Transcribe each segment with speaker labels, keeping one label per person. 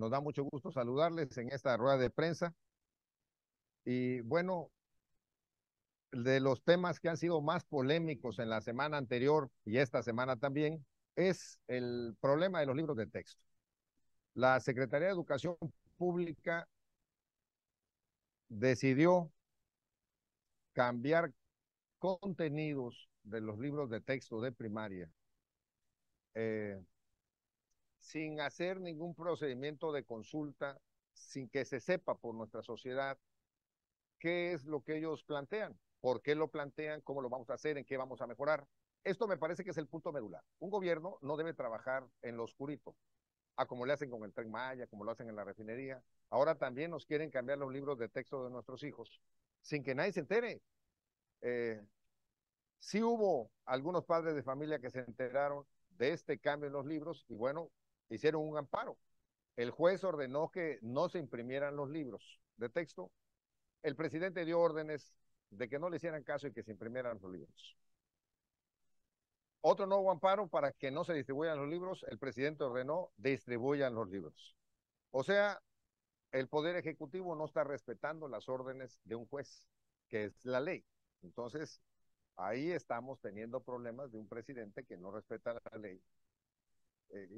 Speaker 1: Nos da mucho gusto saludarles en esta rueda de prensa. Y bueno, de los temas que han sido más polémicos en la semana anterior y esta semana también, es el problema de los libros de texto. La Secretaría de Educación Pública decidió cambiar contenidos de los libros de texto de primaria eh, sin hacer ningún procedimiento de consulta, sin que se sepa por nuestra sociedad qué es lo que ellos plantean, por qué lo plantean, cómo lo vamos a hacer, en qué vamos a mejorar. Esto me parece que es el punto medular. Un gobierno no debe trabajar en lo oscurito, a como le hacen con el tren Maya, como lo hacen en la refinería. Ahora también nos quieren cambiar los libros de texto de nuestros hijos, sin que nadie se entere. Eh, sí hubo algunos padres de familia que se enteraron de este cambio en los libros y bueno, hicieron un amparo. El juez ordenó que no se imprimieran los libros de texto. El presidente dio órdenes de que no le hicieran caso y que se imprimieran los libros. Otro nuevo amparo para que no se distribuyan los libros, el presidente ordenó distribuyan los libros. O sea, el Poder Ejecutivo no está respetando las órdenes de un juez, que es la ley. Entonces, ahí estamos teniendo problemas de un presidente que no respeta la ley eh,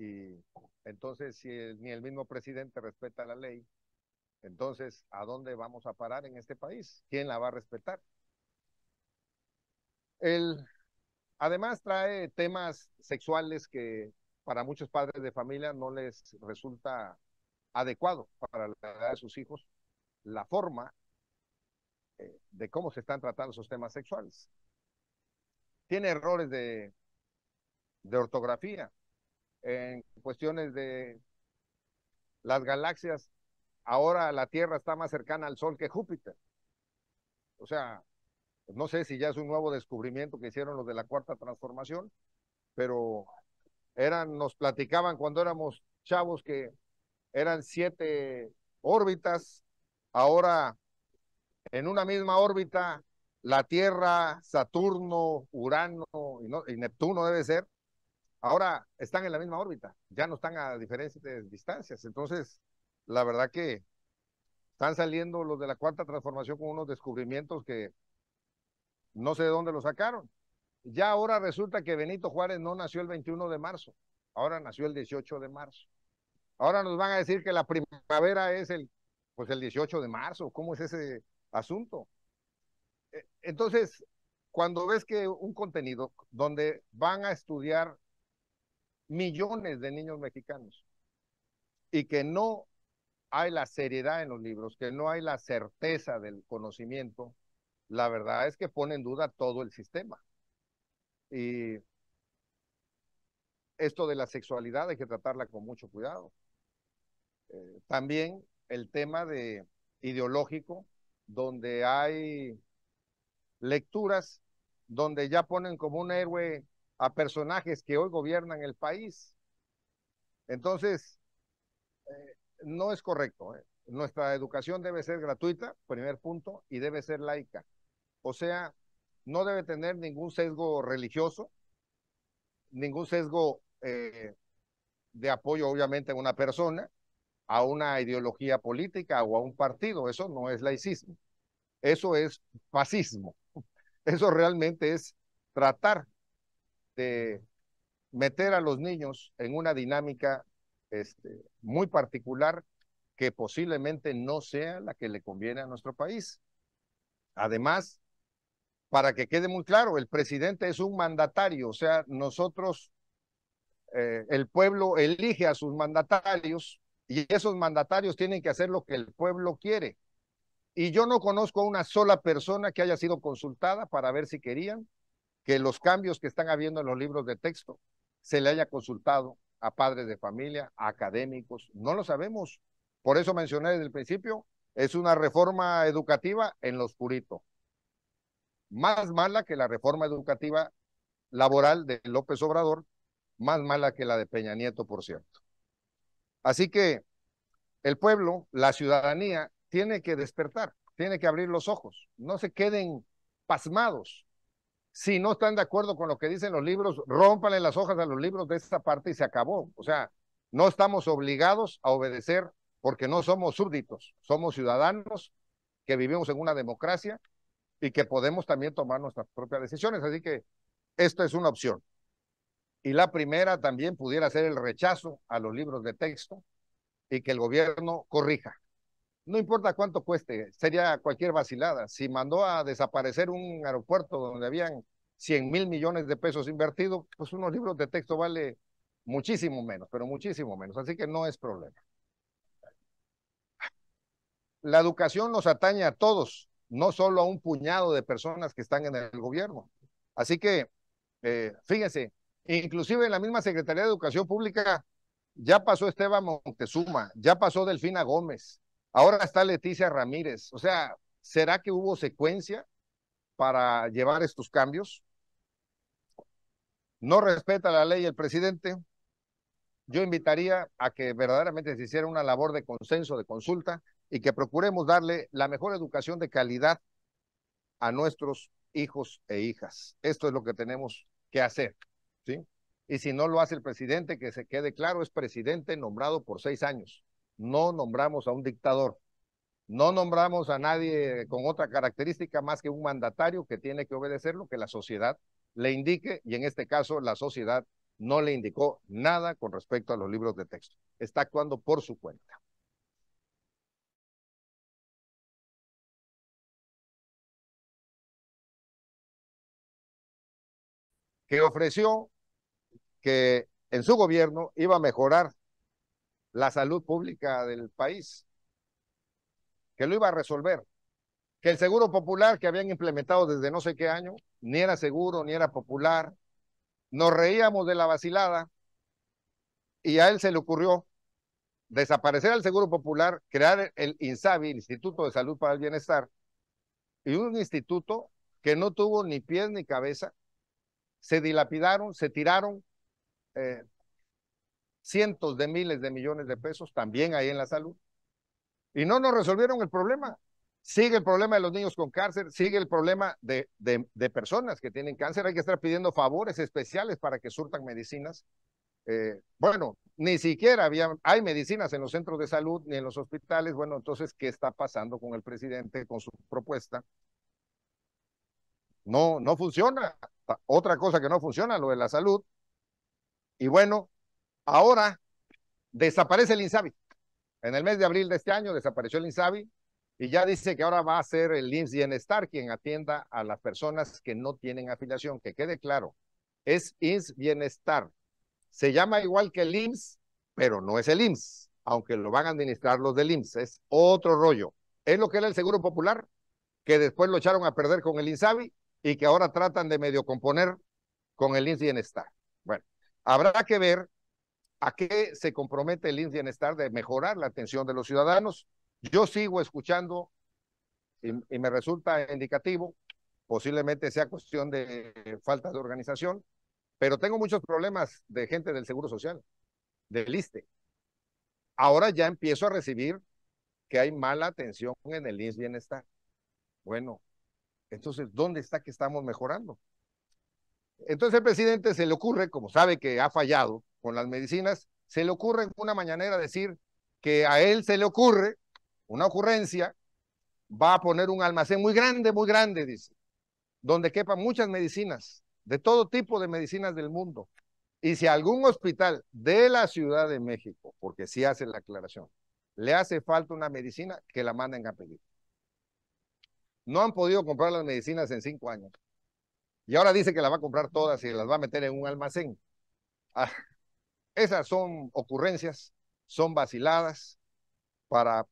Speaker 1: y entonces, si ni el mismo presidente respeta la ley, entonces, ¿a dónde vamos a parar en este país? ¿Quién la va a respetar? además, trae temas sexuales que para muchos padres de familia no les resulta adecuado para la edad de sus hijos la forma eh, de cómo se están tratando esos temas sexuales. Tiene errores de ortografía, en cuestiones de las galaxias, ahora la Tierra está más cercana al Sol que Júpiter. O sea, no sé si ya es un nuevo descubrimiento que hicieron los de la cuarta transformación, pero eran, nos platicaban cuando éramos chavos que eran siete órbitas, ahora en una misma órbita, la Tierra, Saturno, Urano y, y Neptuno debe ser, ahora están en la misma órbita, ya no están a diferentes distancias. Entonces, la verdad que están saliendo los de la cuarta transformación con unos descubrimientos que no sé de dónde lo sacaron. Ya ahora resulta que Benito Juárez no nació el 21 de marzo, ahora nació el 18 de marzo. Ahora nos van a decir que la primavera es el, pues el 18 de marzo. ¿Cómo es ese asunto? E, entonces, cuando ves que un contenido donde van a estudiar millones de niños mexicanos y que no hay la seriedad en los libros, que no hay la certeza del conocimiento, la verdad es que pone en duda todo el sistema. Y esto de la sexualidad hay que tratarla con mucho cuidado. Eh, también el tema de ideológico, donde hay lecturas donde ya ponen como un héroe a personajes que hoy gobiernan el país. Entonces, eh, no es correcto. Eh. Nuestra educación debe ser gratuita, primer punto, y debe ser laica. O sea, no debe tener ningún sesgo religioso, ningún sesgo eh, de apoyo, obviamente, a una persona, a una ideología política o a un partido. Eso no es laicismo. Eso es fascismo. Eso realmente es tratar de este, meter a los niños en una dinámica este, muy particular que posiblemente no sea la que le conviene a nuestro país. Además, para que quede muy claro, el presidente es un mandatario, o sea, nosotros, eh, el pueblo elige a sus mandatarios y esos mandatarios tienen que hacer lo que el pueblo quiere. Y yo no conozco a una sola persona que haya sido consultada para ver si querían que los cambios que están habiendo en los libros de texto se le haya consultado a padres de familia, a académicos, no lo sabemos. Por eso mencioné desde el principio, es una reforma educativa en lo oscurito. Más mala que la reforma educativa laboral de López Obrador, más mala que la de Peña Nieto, por cierto. Así que el pueblo, la ciudadanía, tiene que despertar, tiene que abrir los ojos, no se queden pasmados si no están de acuerdo con lo que dicen los libros, rómpanle las hojas a los libros de esta parte y se acabó. O sea, no estamos obligados a obedecer porque no somos súbditos, somos ciudadanos que vivimos en una democracia y que podemos también tomar nuestras propias decisiones. Así que esta es una opción. Y la primera también pudiera ser el rechazo a los libros de texto y que el gobierno corrija no importa cuánto cueste, sería cualquier vacilada. Si mandó a desaparecer un aeropuerto donde habían 100 mil millones de pesos invertidos, pues unos libros de texto vale muchísimo menos, pero muchísimo menos. Así que no es problema. La educación nos atañe a todos, no solo a un puñado de personas que están en el gobierno. Así que, eh, fíjense, inclusive en la misma Secretaría de Educación Pública ya pasó Esteban Montezuma, ya pasó Delfina Gómez, Ahora está Leticia Ramírez. O sea, ¿será que hubo secuencia para llevar estos cambios? No respeta la ley el presidente. Yo invitaría a que verdaderamente se hiciera una labor de consenso, de consulta, y que procuremos darle la mejor educación de calidad a nuestros hijos e hijas. Esto es lo que tenemos que hacer, ¿sí? Y si no lo hace el presidente, que se quede claro, es presidente nombrado por seis años no nombramos a un dictador, no nombramos a nadie con otra característica más que un mandatario que tiene que obedecer lo que la sociedad le indique y en este caso la sociedad no le indicó nada con respecto a los libros de texto. Está actuando por su cuenta. que ofreció que en su gobierno iba a mejorar la salud pública del país, que lo iba a resolver, que el seguro popular que habían implementado desde no sé qué año, ni era seguro, ni era popular, nos reíamos de la vacilada y a él se le ocurrió desaparecer el seguro popular, crear el INSABI, Instituto de Salud para el Bienestar, y un instituto que no tuvo ni pies ni cabeza, se dilapidaron, se tiraron, eh, cientos de miles de millones de pesos también ahí en la salud. Y no nos resolvieron el problema. Sigue el problema de los niños con cáncer, sigue el problema de, personas que tienen cáncer. Hay que estar pidiendo favores especiales para que surtan medicinas. Eh, bueno, ni siquiera había, hay medicinas en los centros de salud ni en los hospitales. Bueno, entonces, ¿qué está pasando con el presidente, con su propuesta? No, no funciona. Ah, otra cosa que no funciona, lo de la salud. Y bueno, Ahora desaparece el INSABI. En el mes de abril de este año desapareció el INSABI y ya dice que ahora va a ser el IMSS Bienestar quien atienda a las personas que no tienen afiliación. Que quede claro, es IMSS Bienestar. Se llama igual que el IMSS, pero no es el IMSS, aunque lo van a administrar los del IMSS. Es otro rollo. Es lo que era el Seguro Popular, que después lo echaron a perder con el INSABI y que ahora tratan de medio componer con el Ins Bienestar. Bueno, habrá que ver ¿A qué se compromete el INS Bienestar de mejorar la atención de los ciudadanos? Yo sigo escuchando y, me resulta indicativo, posiblemente sea cuestión de falta de organización, pero tengo muchos problemas de gente del Seguro Social, del ISTE. Ahora ya empiezo a recibir que hay mala atención en el INS Bienestar. Bueno, entonces, ¿dónde está que estamos mejorando? Entonces el presidente se le ocurre, como sabe que ha fallado, con las medicinas, se le ocurre en una mañanera decir que a él se le ocurre una ocurrencia, va a poner un almacén muy grande, muy grande, dice, donde quepan muchas medicinas, de todo tipo de medicinas del mundo. Y si algún hospital de la Ciudad de México, porque sí hace la aclaración, le hace falta una medicina, que la manden a pedir. No han podido comprar las medicinas en cinco años. Y ahora dice que las va a comprar todas y las va a meter en un almacén. Ah, esas son ocurrencias, son vaciladas para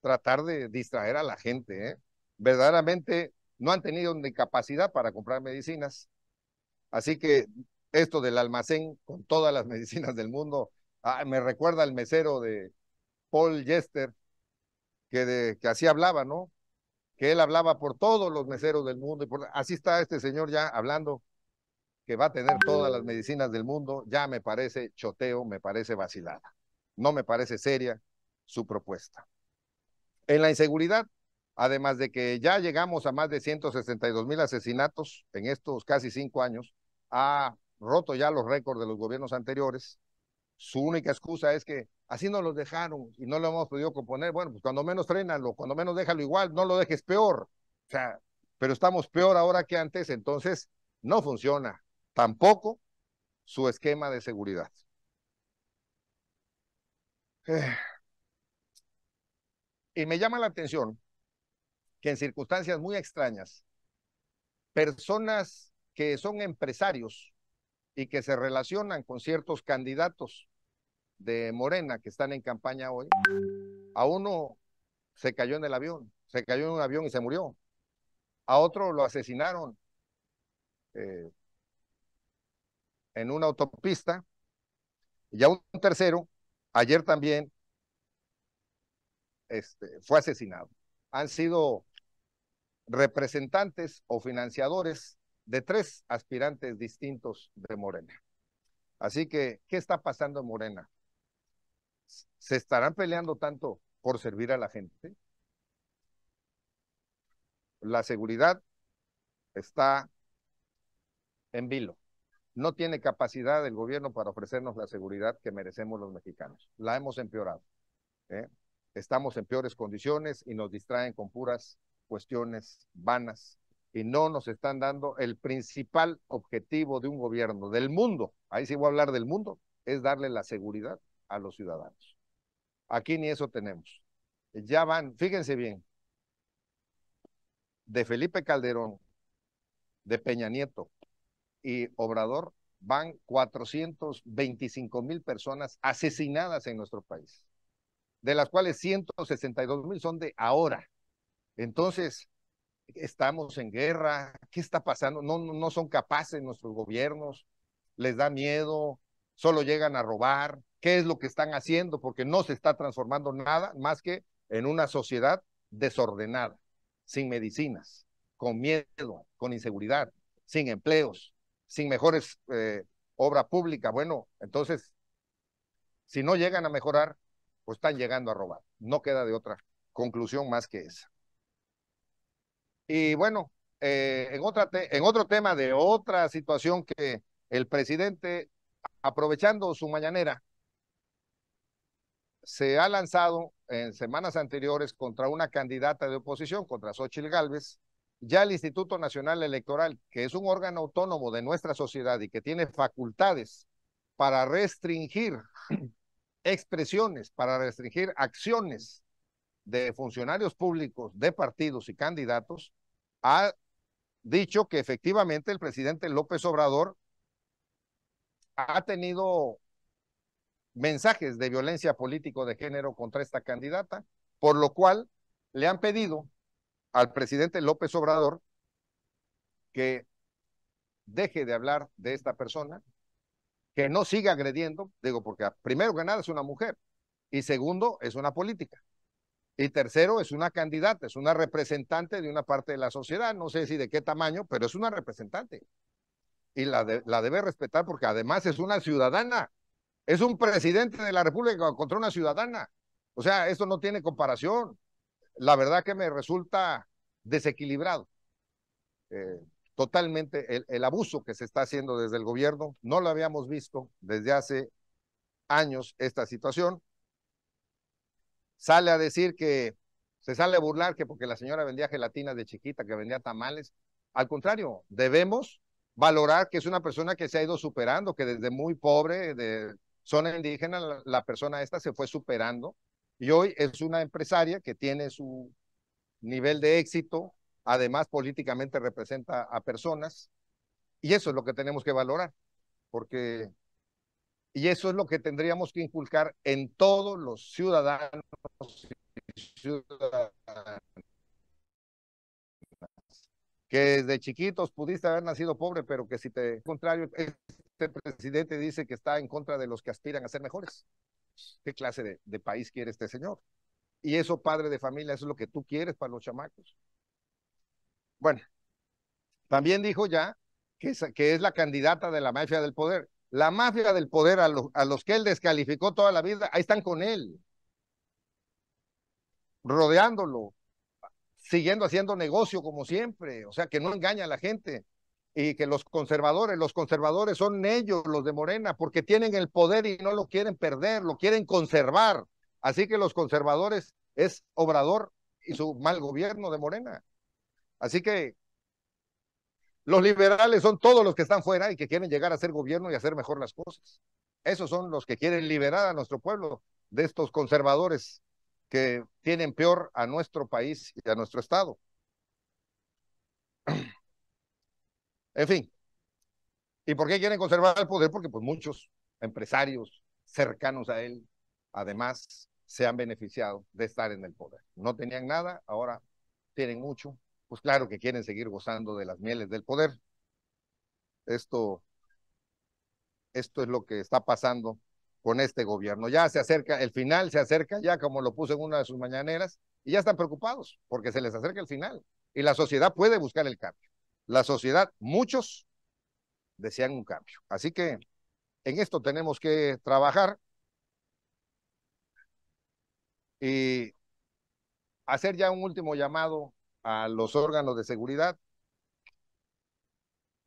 Speaker 1: tratar de distraer a la gente. ¿eh? Verdaderamente no han tenido ni capacidad para comprar medicinas. Así que esto del almacén con todas las medicinas del mundo ah, me recuerda al mesero de Paul Jester, que, así hablaba, ¿no? Que él hablaba por todos los meseros del mundo. Y así está este señor ya hablando que va a tener todas las medicinas del mundo, ya me parece choteo, me parece vacilada. No me parece seria su propuesta. En la inseguridad, además de que ya llegamos a más de 162 mil asesinatos en estos casi cinco años, ha roto ya los récords de los gobiernos anteriores. Su única excusa es que así nos los dejaron y no lo hemos podido componer. Bueno, pues cuando menos frénalo, cuando menos déjalo igual, no lo dejes peor. O sea, pero estamos peor ahora que antes, entonces no funciona tampoco su esquema de seguridad. Y me llama la atención que en circunstancias muy extrañas, personas que son empresarios y que se relacionan con ciertos candidatos de Morena que están en campaña hoy, a uno se cayó en el avión, se cayó en un avión y se murió. A otro lo asesinaron. Eh, en una autopista, y a un tercero, ayer también, este, fue asesinado. Han sido representantes o financiadores de tres aspirantes distintos de Morena. Así que, ¿qué está pasando en Morena? ¿Se estarán peleando tanto por servir a la gente? La seguridad está en vilo. No tiene capacidad el gobierno para ofrecernos la seguridad que merecemos los mexicanos. La hemos empeorado. ¿eh? Estamos en peores condiciones y nos distraen con puras cuestiones vanas y no nos están dando el principal objetivo de un gobierno del mundo. Ahí sí voy a hablar del mundo, es darle la seguridad a los ciudadanos. Aquí ni eso tenemos. Ya van, fíjense bien, de Felipe Calderón, de Peña Nieto, y Obrador van 425 mil personas asesinadas en nuestro país, de las cuales 162 mil son de ahora. Entonces, estamos en guerra, ¿qué está pasando? No, no son capaces nuestros gobiernos, les da miedo, solo llegan a robar, ¿qué es lo que están haciendo? Porque no se está transformando nada más que en una sociedad desordenada, sin medicinas, con miedo, con inseguridad, sin empleos, sin mejores eh, obra pública. Bueno, entonces, si no llegan a mejorar, pues están llegando a robar. No queda de otra conclusión más que esa. Y bueno, eh, en, otra en otro tema de otra situación que el presidente, aprovechando su mañanera, se ha lanzado en semanas anteriores contra una candidata de oposición, contra Xochil Gálvez, ya el Instituto Nacional Electoral, que es un órgano autónomo de nuestra sociedad y que tiene facultades para restringir expresiones, para restringir acciones de funcionarios públicos, de partidos y candidatos, ha dicho que efectivamente el presidente López Obrador ha tenido mensajes de violencia político de género contra esta candidata, por lo cual le han pedido al presidente López Obrador que deje de hablar de esta persona, que no siga agrediendo, digo, porque ah, primero que nada es una mujer y segundo es una política. Y tercero, es una candidata, es una representante de una parte de la sociedad, no sé si de qué tamaño, pero es una representante. Y la, la debe respetar porque además es una ciudadana. Es un presidente de la República contra una ciudadana. O sea, esto no tiene comparación la verdad que me resulta desequilibrado. Eh, totalmente el, abuso que se está haciendo desde el gobierno, no lo habíamos visto desde hace años esta situación. Sale a decir que se sale a burlar que porque la señora vendía gelatina de chiquita, que vendía tamales. Al contrario, debemos valorar que es una persona que se ha ido superando, que desde muy pobre, de zona indígena, la persona esta se fue superando y hoy es una empresaria que tiene su nivel de éxito, además políticamente representa a personas, y eso es lo que tenemos que valorar, porque, y eso es lo que tendríamos que inculcar en todos los ciudadanos que desde chiquitos pudiste haber nacido pobre, pero que si te, contrario, este presidente dice que está en contra de los que aspiran a ser mejores. ¿Qué clase de, país quiere este señor? Y eso, padre de familia, eso es lo que tú quieres para los chamacos. Bueno, también dijo ya que es, la candidata de la mafia del poder. La mafia del poder a, a los que él descalificó toda la vida, ahí están con él, rodeándolo, siguiendo haciendo negocio como siempre, o sea, que no engaña a la gente y que los conservadores, los conservadores son ellos, los de Morena, porque tienen el poder y no lo quieren perder, lo quieren conservar. Así que los conservadores es Obrador y su mal gobierno de Morena. Así que los liberales son todos los que están fuera y que quieren llegar a ser gobierno y hacer mejor las cosas. Esos son los que quieren liberar a nuestro pueblo de estos conservadores que tienen peor a nuestro país y a nuestro Estado. En fin. ¿Y por qué quieren conservar el poder? Porque pues muchos empresarios cercanos a él, además, se han beneficiado de estar en el poder. No tenían nada, ahora tienen mucho. Pues claro que quieren seguir gozando de las mieles del poder. Esto, esto es lo que está pasando con este gobierno. Ya se acerca, el final se acerca ya, como lo puso en una de sus mañaneras, y ya están preocupados porque se les acerca el final y la sociedad puede buscar el cambio la sociedad, muchos desean un cambio. Así que en esto tenemos que trabajar y hacer ya un último llamado a los órganos de seguridad.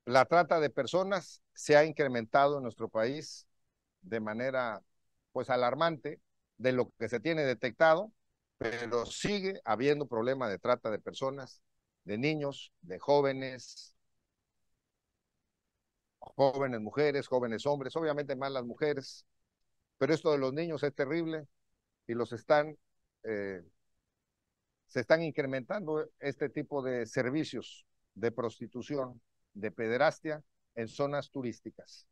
Speaker 1: La trata de personas se ha incrementado en nuestro país de manera pues alarmante de lo que se tiene detectado, pero sigue habiendo problema de trata de personas de niños, de jóvenes, jóvenes mujeres, jóvenes hombres, obviamente más las mujeres, pero esto de los niños es terrible y los están, eh, se están incrementando este tipo de servicios de prostitución, de pederastia en zonas turísticas.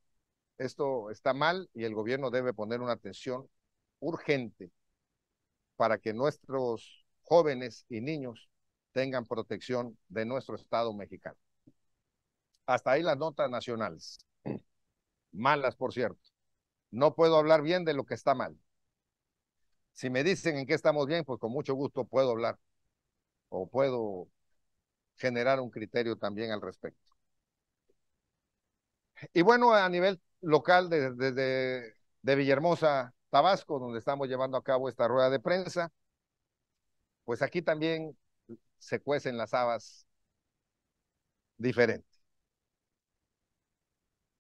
Speaker 1: Esto está mal y el gobierno debe poner una atención urgente para que nuestros jóvenes y niños tengan protección de nuestro Estado mexicano. Hasta ahí las notas nacionales. Malas, por cierto. No puedo hablar bien de lo que está mal. Si me dicen en qué estamos bien, pues con mucho gusto puedo hablar o puedo generar un criterio también al respecto. Y bueno, a nivel local, desde de, Villahermosa, Tabasco, donde estamos llevando a cabo esta rueda de prensa, pues aquí también se cuecen las habas diferente.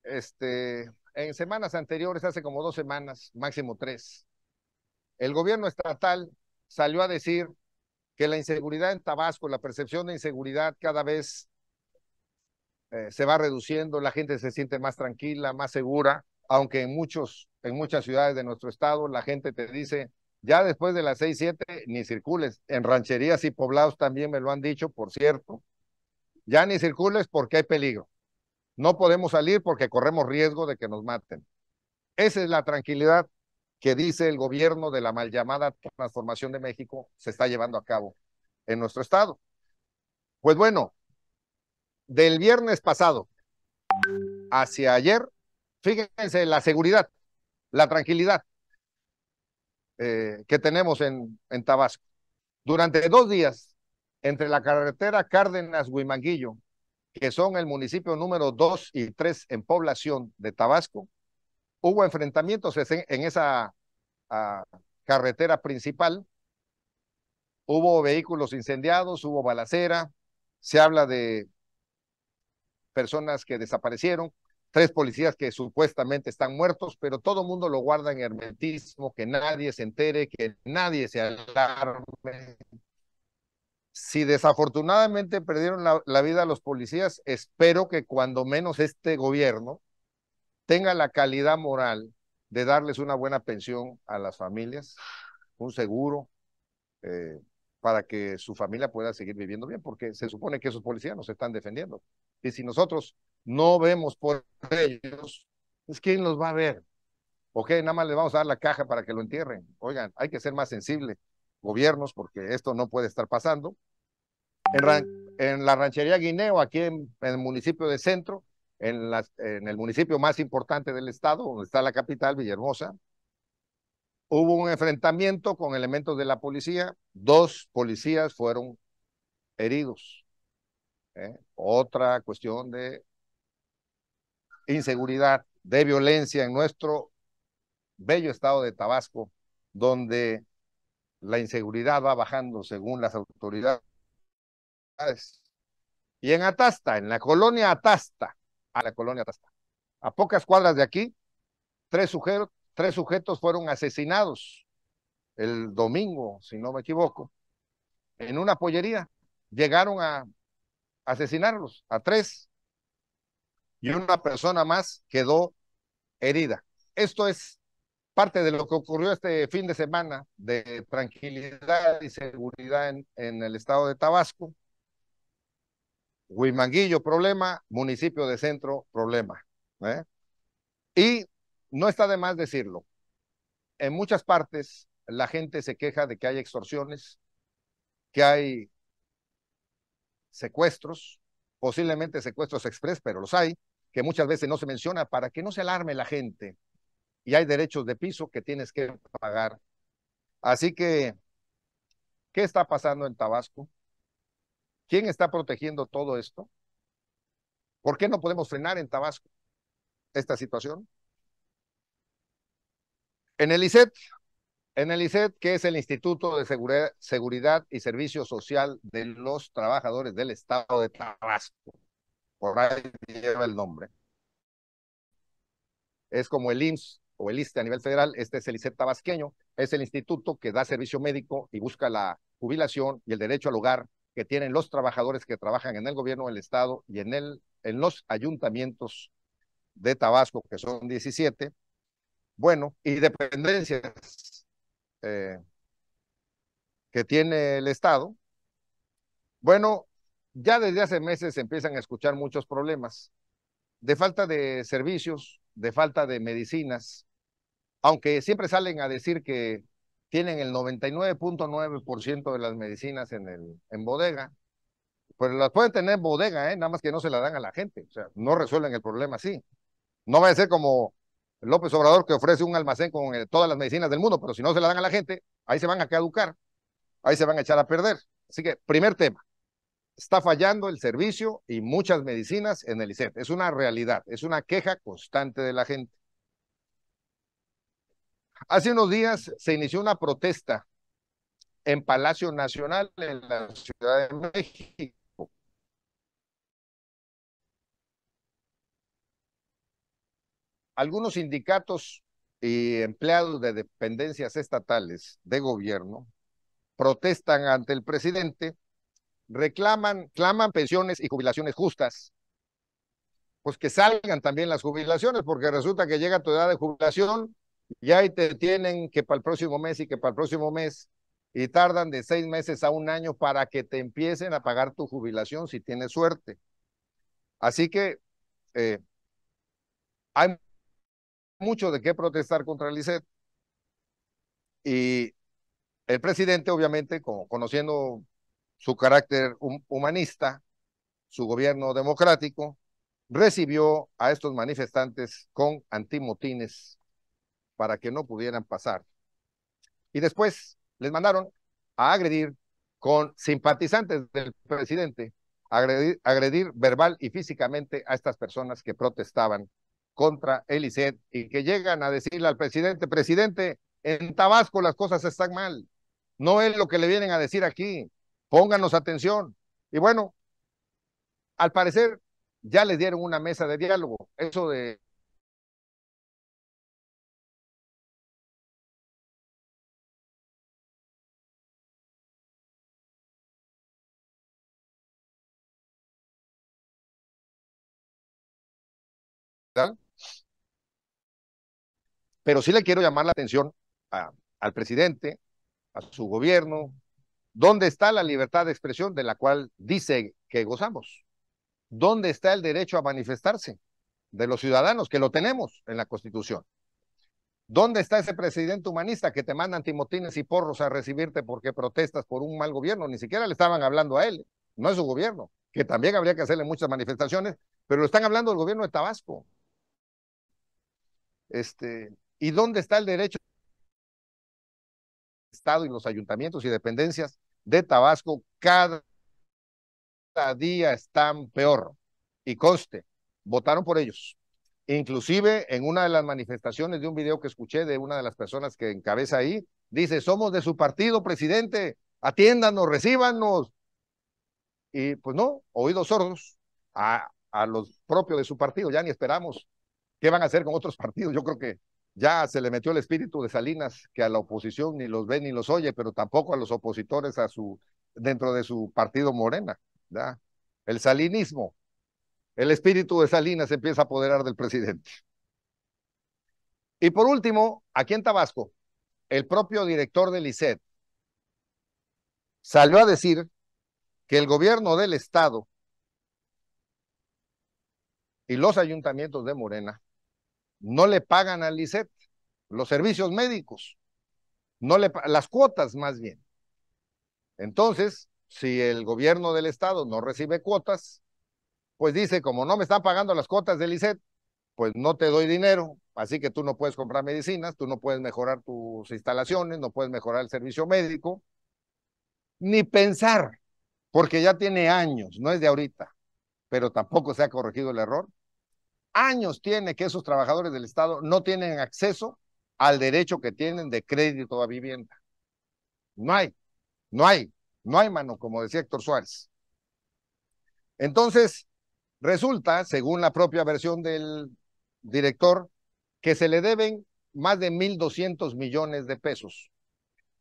Speaker 1: Este, en semanas anteriores, hace como dos semanas, máximo tres, el gobierno estatal salió a decir que la inseguridad en Tabasco, la percepción de inseguridad cada vez eh, se va reduciendo, la gente se siente más tranquila, más segura, aunque en, muchos, en muchas ciudades de nuestro estado la gente te dice, ya después de las seis, siete, ni circules. En rancherías y poblados también me lo han dicho, por cierto. Ya ni circules porque hay peligro. No podemos salir porque corremos riesgo de que nos maten. Esa es la tranquilidad que dice el gobierno de la mal llamada transformación de México se está llevando a cabo en nuestro estado. Pues bueno, del viernes pasado hacia ayer, fíjense, la seguridad, la tranquilidad, eh, que tenemos en, en Tabasco. Durante dos días, entre la carretera Cárdenas-Huimanguillo, que son el municipio número 2 y 3 en población de Tabasco, hubo enfrentamientos en, esa ah, carretera principal, hubo vehículos incendiados, hubo balacera, se habla de personas que desaparecieron, tres policías que supuestamente están muertos, pero todo el mundo lo guarda en hermetismo, que nadie se entere, que nadie se alarme. Si desafortunadamente perdieron la, vida los policías, espero que cuando menos este gobierno tenga la calidad moral de darles una buena pensión a las familias, un seguro, eh, para que su familia pueda seguir viviendo bien, porque se supone que esos policías nos están defendiendo. Y si nosotros no vemos por ellos, es pues, ¿quién los va a ver? Ok, nada más les vamos a dar la caja para que lo entierren. Oigan, hay que ser más sensibles, gobiernos, porque esto no puede estar pasando. En, la ranchería Guineo, aquí en, el municipio de Centro, en, el municipio más importante del estado, donde está la capital, Villahermosa, hubo un enfrentamiento con elementos de la policía. Dos policías fueron heridos. ¿eh? Otra cuestión de inseguridad, de violencia en nuestro bello estado de Tabasco, donde la inseguridad va bajando según las autoridades. Y en Atasta, en la colonia Atasta, a la colonia Atasta, a pocas cuadras de aquí, tres, sujetos, tres sujetos fueron asesinados el domingo, si no me equivoco, en una pollería. Llegaron a asesinarlos, a tres y una persona más quedó herida. Esto es parte de lo que ocurrió este fin de semana de tranquilidad y seguridad en, en el estado de Tabasco. Huimanguillo, problema, municipio de centro, problema. ¿eh? Y no está de más decirlo. En muchas partes la gente se queja de que hay extorsiones, que hay secuestros, posiblemente secuestros express, pero los hay, que muchas veces no se menciona para que no se alarme la gente. Y hay derechos de piso que tienes que pagar. Así que, ¿qué está pasando en Tabasco? ¿Quién está protegiendo todo esto? ¿Por qué no podemos frenar en Tabasco esta situación? En el ISET, en el ISET, que es el Instituto de Seguridad y Servicio Social de los Trabajadores del Estado de Tabasco, por ahí lleva el nombre. Es como el IMSS o el ISTE a nivel federal, este es el ICET tabasqueño, es el instituto que da servicio médico y busca la jubilación y el derecho al hogar que tienen los trabajadores que trabajan en el gobierno del estado y en, el, en los ayuntamientos de Tabasco, que son 17. Bueno, y dependencias eh, que tiene el estado. Bueno, ya desde hace meses se empiezan a escuchar muchos problemas de falta de servicios, de falta de medicinas, aunque siempre salen a decir que tienen el 99.9% de las medicinas en, el, en bodega, pues las pueden tener en bodega, ¿eh? nada más que no se la dan a la gente, o sea, no resuelven el problema así. No va a ser como López Obrador que ofrece un almacén con eh, todas las medicinas del mundo, pero si no se la dan a la gente, ahí se van a caducar, ahí se van a echar a perder. Así que, primer tema, está fallando el servicio y muchas medicinas en el ICET. Es una realidad, es una queja constante de la gente. Hace unos días se inició una protesta en Palacio Nacional en la Ciudad de México. Algunos sindicatos y empleados de dependencias estatales de gobierno protestan ante el presidente reclaman, claman pensiones y jubilaciones justas, pues que salgan también las jubilaciones, porque resulta que llega tu edad de jubilación y ahí te tienen que para el próximo mes y que para el próximo mes, y tardan de seis meses a un año para que te empiecen a pagar tu jubilación si tienes suerte. Así que eh, hay mucho de qué protestar contra el ICET. Y el presidente, obviamente, como, conociendo su carácter humanista, su gobierno democrático, recibió a estos manifestantes con antimotines para que no pudieran pasar. Y después les mandaron a agredir con simpatizantes del presidente, agredir, verbal y físicamente a estas personas que protestaban contra el e y que llegan a decirle al presidente, presidente, en Tabasco las cosas están mal, no es lo que le vienen a decir aquí, Pónganos atención. Y bueno, al parecer ya les dieron una mesa de diálogo. Eso de Pero sí le quiero llamar la atención al presidente, a su gobierno, ¿Dónde está la libertad de expresión de la cual dice que gozamos? ¿Dónde está el derecho a manifestarse de los ciudadanos, que lo tenemos en la Constitución? ¿Dónde está ese presidente humanista que te mandan timotines y porros a recibirte porque protestas por un mal gobierno? Ni siquiera le estaban hablando a él, no es su gobierno, que también habría que hacerle muchas manifestaciones, pero lo están hablando el gobierno de Tabasco. Este, ¿Y dónde está el derecho Estado y los ayuntamientos y dependencias de Tabasco cada día están peor. Y conste, votaron por ellos. Inclusive en una de las manifestaciones de un video que escuché de una de las personas que encabeza ahí, dice, somos de su partido, presidente, atiéndanos, recíbanos. Y pues no, oídos sordos a, a los propios de su partido, ya ni esperamos qué van a hacer con otros partidos. Yo creo que ya se le metió el espíritu de Salinas, que a la oposición ni los ve ni los oye, pero tampoco a los opositores a su, dentro de su partido Morena. El salinismo, el espíritu de Salinas empieza a apoderar del presidente. Y por último, aquí en Tabasco, el propio director del ICET salió a decir que el gobierno del Estado y los ayuntamientos de Morena no le pagan al ISET los servicios médicos, no le, las cuotas más bien. Entonces, si el gobierno del estado no recibe cuotas, pues dice, como no me están pagando las cuotas del ISET, pues no te doy dinero, así que tú no puedes comprar medicinas, tú no puedes mejorar tus instalaciones, no puedes mejorar el servicio médico, ni pensar, porque ya tiene años, no es de ahorita, pero tampoco se ha corregido el error años tiene que esos trabajadores del Estado no tienen acceso al derecho que tienen de crédito a vivienda. No hay, no hay, no hay mano, como decía Héctor Suárez. Entonces, resulta, según la propia versión del director, que se le deben más de 1.200 millones de pesos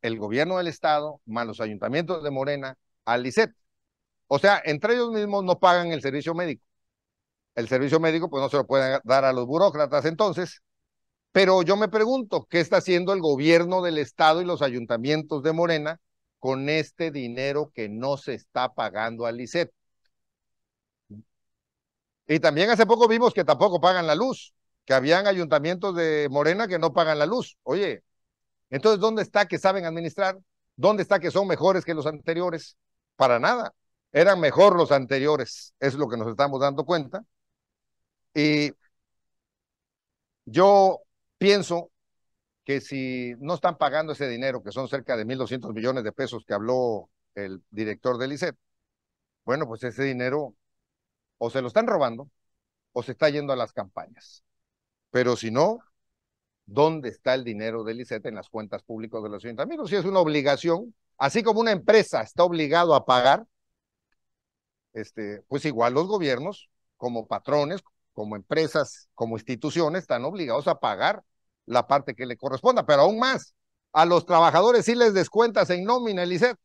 Speaker 1: el gobierno del Estado más los ayuntamientos de Morena al LICET. O sea, entre ellos mismos no pagan el servicio médico el servicio médico pues no se lo pueden dar a los burócratas entonces. Pero yo me pregunto, ¿qué está haciendo el gobierno del Estado y los ayuntamientos de Morena con este dinero que no se está pagando al Liset. Y también hace poco vimos que tampoco pagan la luz, que habían ayuntamientos de Morena que no pagan la luz. Oye, entonces, ¿dónde está que saben administrar? ¿Dónde está que son mejores que los anteriores? Para nada. Eran mejor los anteriores, es lo que nos estamos dando cuenta. Y yo pienso que si no están pagando ese dinero, que son cerca de 1.200 millones de pesos que habló el director del icet bueno, pues ese dinero o se lo están robando o se está yendo a las campañas. Pero si no, ¿dónde está el dinero del ICET en las cuentas públicas de los amigos Si es una obligación, así como una empresa está obligado a pagar, este, pues igual los gobiernos, como patrones, como empresas, como instituciones, están obligados a pagar la parte que le corresponda, pero aún más, a los trabajadores sí les descuentas en nómina, Eliseth.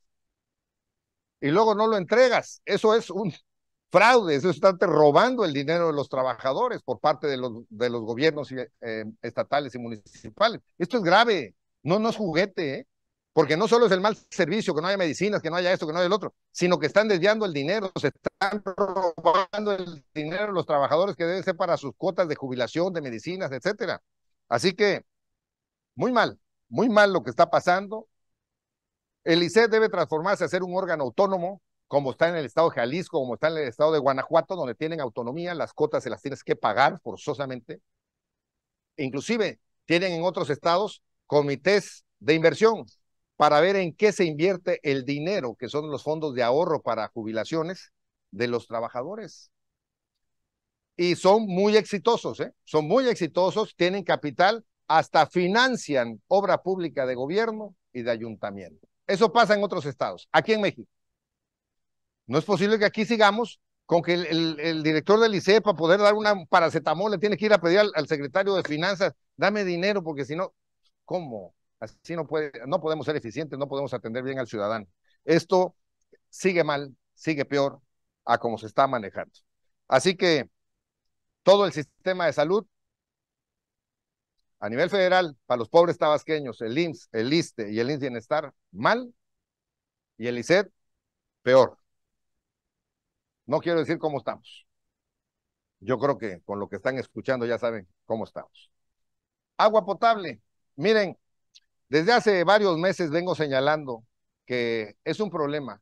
Speaker 1: y luego no lo entregas. Eso es un fraude, eso está robando el dinero de los trabajadores por parte de los, de los gobiernos eh, estatales y municipales. Esto es grave, no, no es juguete, ¿eh? Porque no solo es el mal servicio, que no haya medicinas, que no haya esto, que no haya el otro, sino que están desviando el dinero, se están robando el dinero los trabajadores que deben ser para sus cuotas de jubilación, de medicinas, etcétera. Así que, muy mal, muy mal lo que está pasando. El ICE debe transformarse a ser un órgano autónomo, como está en el estado de Jalisco, como está en el estado de Guanajuato, donde tienen autonomía, las cuotas se las tienes que pagar forzosamente. Inclusive tienen en otros estados comités de inversión, para ver en qué se invierte el dinero, que son los fondos de ahorro para jubilaciones de los trabajadores. Y son muy exitosos, ¿eh? son muy exitosos, tienen capital, hasta financian obra pública de gobierno y de ayuntamiento. Eso pasa en otros estados, aquí en México. No es posible que aquí sigamos con que el, director del ICE para poder dar una paracetamol le tiene que ir a pedir al secretario de Finanzas, dame dinero, porque si no, ¿cómo? Así no, puede, no podemos ser eficientes, no podemos atender bien al ciudadano. Esto sigue mal, sigue peor a como se está manejando. Así que todo el sistema de salud a nivel federal, para los pobres tabasqueños, el IMSS, el ISTE y el INS Bienestar, mal, y el ISED, peor. No quiero decir cómo estamos. Yo creo que con lo que están escuchando ya saben cómo estamos. Agua potable. Miren, desde hace varios meses vengo señalando que es un problema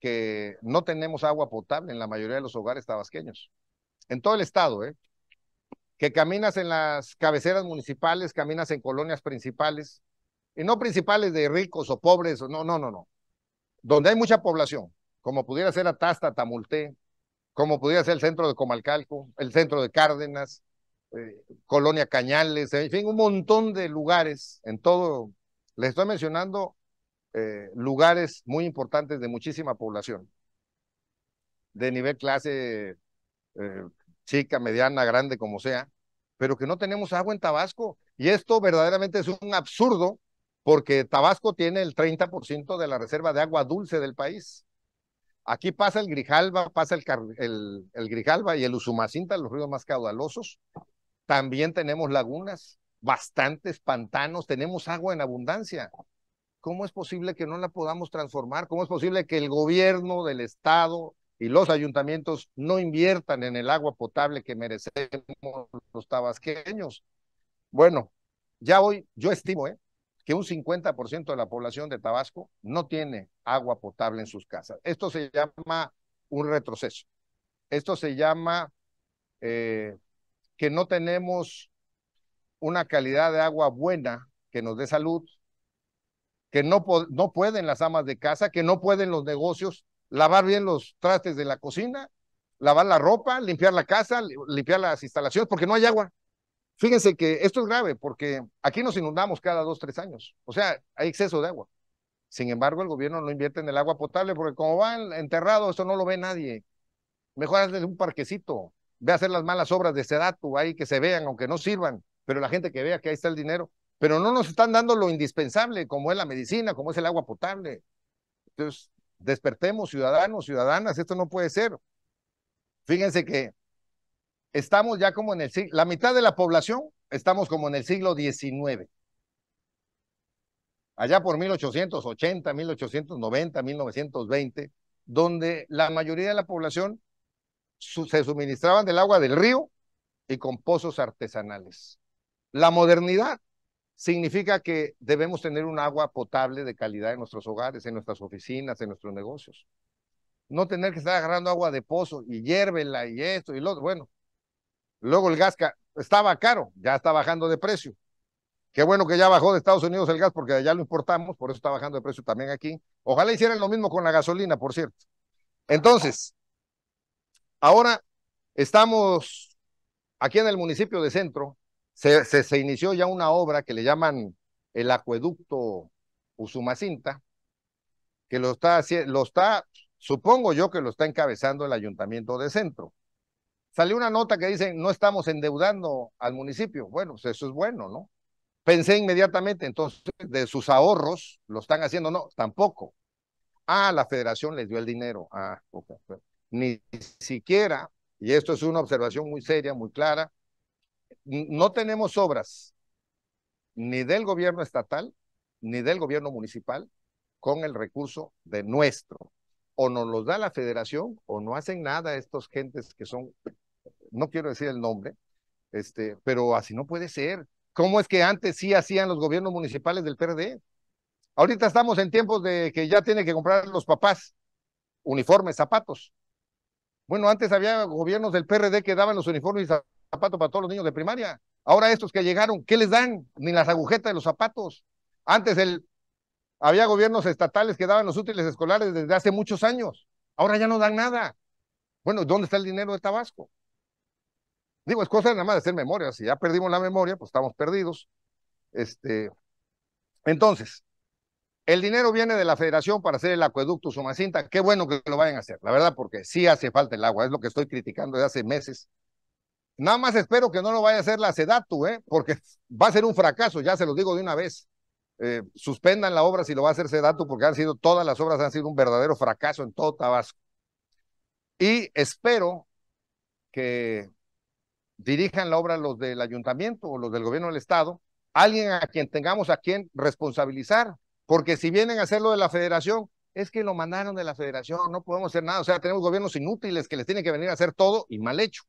Speaker 1: que no tenemos agua potable en la mayoría de los hogares tabasqueños, en todo el estado, ¿eh? que caminas en las cabeceras municipales, caminas en colonias principales, y no principales de ricos o pobres, no, no, no, no, donde hay mucha población, como pudiera ser Atasta, Tamulté, como pudiera ser el centro de Comalcalco, el centro de Cárdenas, Colonia Cañales, en fin, un montón de lugares en todo. Les estoy mencionando eh, lugares muy importantes de muchísima población, de nivel clase eh, chica, mediana, grande, como sea, pero que no tenemos agua en Tabasco. Y esto verdaderamente es un absurdo porque Tabasco tiene el 30% de la reserva de agua dulce del país. Aquí pasa el Grijalva, pasa el, el, Grijalba y el Usumacinta, los ríos más caudalosos, también tenemos lagunas, bastantes pantanos, tenemos agua en abundancia. ¿Cómo es posible que no la podamos transformar? ¿Cómo es posible que el gobierno del Estado y los ayuntamientos no inviertan en el agua potable que merecemos los tabasqueños? Bueno, ya hoy yo estimo ¿eh? que un 50% de la población de Tabasco no tiene agua potable en sus casas. Esto se llama un retroceso. Esto se llama eh, que no tenemos una calidad de agua buena que nos dé salud, que no, no pueden las amas de casa, que no pueden los negocios lavar bien los trastes de la cocina, lavar la ropa, limpiar la casa, limpiar las instalaciones, porque no hay agua. Fíjense que esto es grave porque aquí nos inundamos cada dos, tres años. O sea, hay exceso de agua. Sin embargo, el gobierno no invierte en el agua potable porque como van enterrado, esto no lo ve nadie. Mejor hazle un parquecito, ve a hacer las malas obras de dato ahí que se vean, aunque no sirvan, pero la gente que vea que ahí está el dinero. Pero no nos están dando lo indispensable, como es la medicina, como es el agua potable. Entonces, despertemos, ciudadanos, ciudadanas, esto no puede ser. Fíjense que estamos ya como en el siglo, la mitad de la población estamos como en el siglo XIX. Allá por 1880, 1890, 1920, donde la mayoría de la población se suministraban del agua del río y con pozos artesanales. La modernidad significa que debemos tener un agua potable de calidad en nuestros hogares, en nuestras oficinas, en nuestros negocios. No tener que estar agarrando agua de pozo y hiérvela y esto y lo otro. Bueno, luego el gas estaba caro, ya está bajando de precio. Qué bueno que ya bajó de Estados Unidos el gas porque ya lo importamos, por eso está bajando de precio también aquí. Ojalá hicieran lo mismo con la gasolina, por cierto. Entonces, Ahora estamos aquí en el municipio de Centro. Se, inició ya una obra que le llaman el acueducto Usumacinta, que lo está, lo está, supongo yo que lo está encabezando el ayuntamiento de Centro. Salió una nota que dice, no estamos endeudando al municipio. Bueno, pues eso es bueno, ¿no? Pensé inmediatamente, entonces, de sus ahorros, lo están haciendo, no, tampoco. Ah, la federación les dio el dinero. Ah, ok ni siquiera, y esto es una observación muy seria, muy clara, no tenemos obras ni del gobierno estatal ni del gobierno municipal con el recurso de nuestro. O nos los da la federación o no hacen nada estos gentes que son, no quiero decir el nombre, este, pero así no puede ser. ¿Cómo es que antes sí hacían los gobiernos municipales del PRD? Ahorita estamos en tiempos de que ya tienen que comprar los papás uniformes, zapatos. Bueno, antes había gobiernos del PRD que daban los uniformes y zapatos para todos los niños de primaria. Ahora estos que llegaron, ¿qué les dan? Ni las agujetas de los zapatos. Antes el, había gobiernos estatales que daban los útiles escolares desde hace muchos años. Ahora ya no dan nada. Bueno, ¿dónde está el dinero de Tabasco? Digo, es cosa nada más de hacer memoria. Si ya perdimos la memoria, pues estamos perdidos. Este, entonces, el dinero viene de la federación para hacer el acueducto Sumacinta. Qué bueno que lo vayan a hacer, la verdad, porque sí hace falta el agua. Es lo que estoy criticando desde hace meses. Nada más espero que no lo vaya a hacer la Sedatu, ¿eh? porque va a ser un fracaso, ya se lo digo de una vez. Eh, suspendan la obra si lo va a hacer Sedatu, porque han sido, todas las obras han sido un verdadero fracaso en todo Tabasco. Y espero que dirijan la obra los del ayuntamiento o los del gobierno del Estado, alguien a quien tengamos a quien responsabilizar, porque si vienen a hacerlo de la federación, es que lo mandaron de la federación, no podemos hacer nada. O sea, tenemos gobiernos inútiles que les tienen que venir a hacer todo y mal hecho.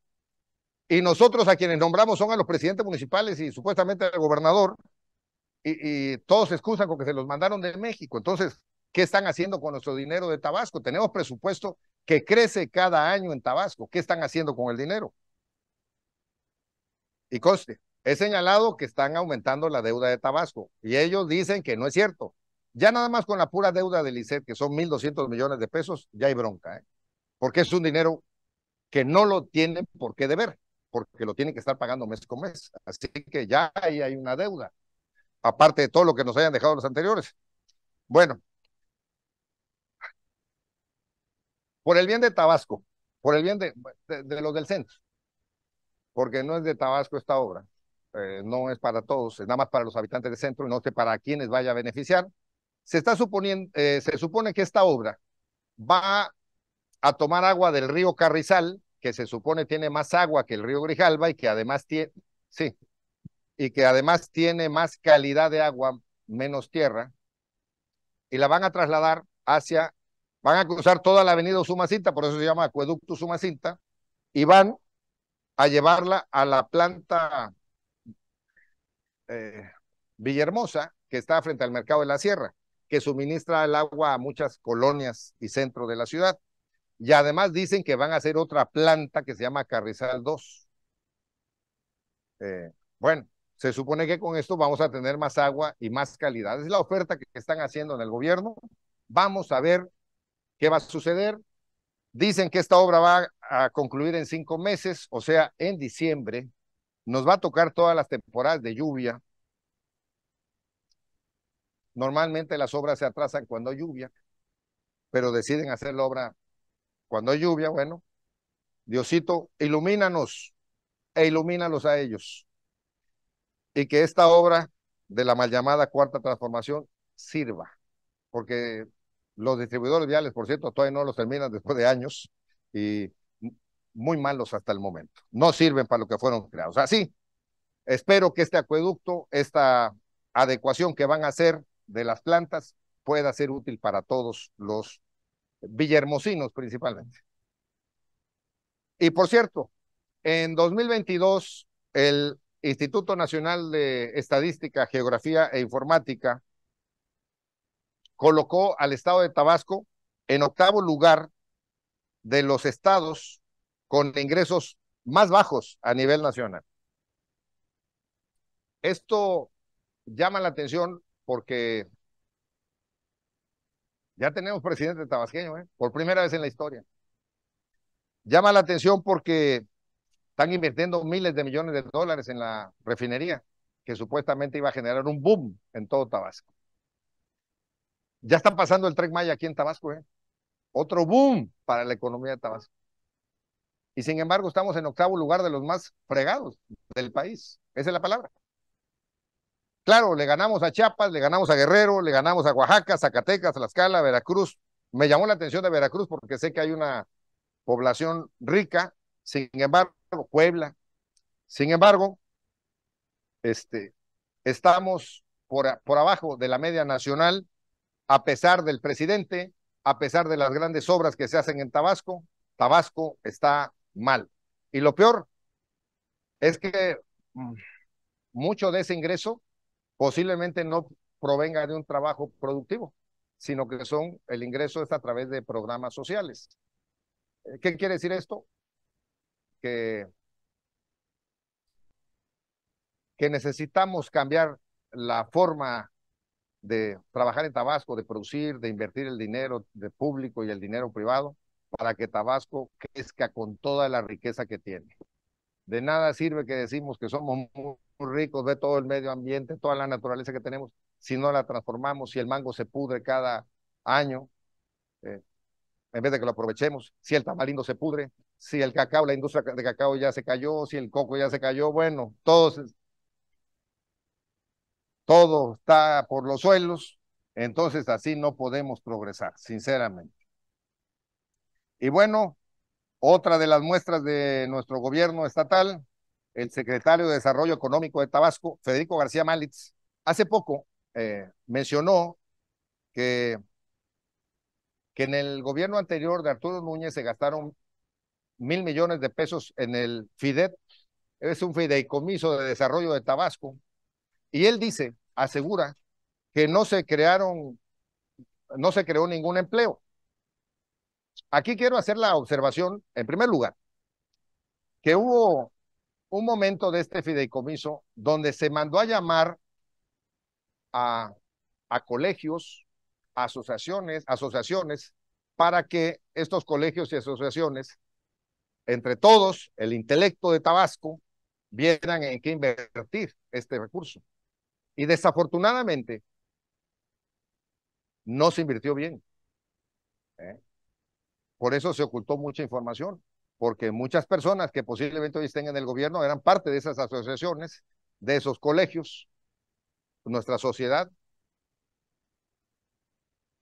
Speaker 1: Y nosotros a quienes nombramos son a los presidentes municipales y supuestamente al gobernador, y, todos se excusan con que se los mandaron de México. Entonces, ¿qué están haciendo con nuestro dinero de Tabasco? Tenemos presupuesto que crece cada año en Tabasco. ¿Qué están haciendo con el dinero? Y coste, he señalado que están aumentando la deuda de Tabasco y ellos dicen que no es cierto ya nada más con la pura deuda del ICET, que son 1.200 millones de pesos, ya hay bronca, ¿eh? porque es un dinero que no lo tienen por qué deber, porque lo tienen que estar pagando mes con mes. Así que ya ahí hay una deuda, aparte de todo lo que nos hayan dejado los anteriores. Bueno, por el bien de Tabasco, por el bien de, los del centro, porque no es de Tabasco esta obra, eh, no es para todos, es nada más para los habitantes del centro y no sé para quiénes vaya a beneficiar se está suponiendo, eh, se supone que esta obra va a tomar agua del río Carrizal, que se supone tiene más agua que el río Grijalba y que además tiene, sí, y que además tiene más calidad de agua, menos tierra, y la van a trasladar hacia, van a cruzar toda la avenida Sumacinta, por eso se llama Acueducto Sumacinta, y van a llevarla a la planta eh, Villahermosa, que está frente al mercado de la Sierra que suministra el agua a muchas colonias y centro de la ciudad. Y además dicen que van a hacer otra planta que se llama Carrizal 2. Eh, bueno, se supone que con esto vamos a tener más agua y más calidad. Es la oferta que están haciendo en el gobierno. Vamos a ver qué va a suceder. Dicen que esta obra va a concluir en cinco meses, o sea, en diciembre. Nos va a tocar todas las temporadas de lluvia Normalmente las obras se atrasan cuando hay lluvia, pero deciden hacer la obra cuando hay lluvia. Bueno, Diosito, ilumínanos e ilumínalos a ellos. Y que esta obra de la mal llamada cuarta transformación sirva, porque los distribuidores viales, por cierto, todavía no los terminan después de años y muy malos hasta el momento. No sirven para lo que fueron creados. Así, espero que este acueducto, esta adecuación que van a hacer de las plantas pueda ser útil para todos los villahermosinos principalmente. Y por cierto, en 2022 el Instituto Nacional de Estadística, Geografía e Informática colocó al estado de Tabasco en octavo lugar de los estados con ingresos más bajos a nivel nacional. Esto llama la atención porque ya tenemos presidente tabasqueño, ¿eh? por primera vez en la historia. Llama la atención porque están invirtiendo miles de millones de dólares en la refinería, que supuestamente iba a generar un boom en todo Tabasco. Ya están pasando el Tren Maya aquí en Tabasco, ¿eh? otro boom para la economía de Tabasco. Y sin embargo, estamos en octavo lugar de los más fregados del país. Esa es la palabra. Claro, le ganamos a Chiapas, le ganamos a Guerrero, le ganamos a Oaxaca, Zacatecas, Tlaxcala, Veracruz. Me llamó la atención de Veracruz porque sé que hay una población rica, sin embargo, Puebla. Sin embargo, este, estamos por abajo de la media nacional, a pesar del presidente, a pesar de las grandes obras que se hacen en Tabasco, Tabasco está mal. Y lo peor es que mm, mucho de ese ingreso posiblemente no provenga de un trabajo productivo, sino que son el ingreso es a través de programas sociales. Eh, ¿Qué quiere decir esto? Que, que necesitamos cambiar la forma de trabajar en Tabasco, de producir, de invertir el dinero de público y el dinero privado para que Tabasco crezca con toda la riqueza que tiene. De nada sirve que decimos que somos ricos, de todo el medio ambiente, toda la naturaleza que tenemos, si no la transformamos, si el mango se pudre cada año, eh, en vez de que lo aprovechemos, si el tamarindo se pudre, si el cacao, la industria de cacao ya se cayó, si el coco ya se cayó, bueno, todo todo está por los suelos, entonces así no podemos progresar, sinceramente. Y bueno, otra de las muestras de nuestro gobierno estatal el secretario de Desarrollo Económico de Tabasco, Federico García Malitz, hace poco eh, mencionó que, que en el gobierno anterior de Arturo Núñez se gastaron mil millones de pesos en el FIDET, es un fideicomiso de desarrollo de Tabasco, y él dice, asegura, que no se crearon, no se creó ningún empleo. Aquí quiero hacer la observación, en primer lugar, que hubo un momento de este fideicomiso donde se mandó a llamar a, colegios, asociaciones, asociaciones, para que estos colegios y asociaciones, entre todos, el intelecto de Tabasco, vieran en qué invertir este recurso. Y desafortunadamente, no se invirtió bien. ¿eh? Por eso se ocultó mucha información porque muchas personas que posiblemente hoy estén en el gobierno eran parte de esas asociaciones, de esos colegios, nuestra sociedad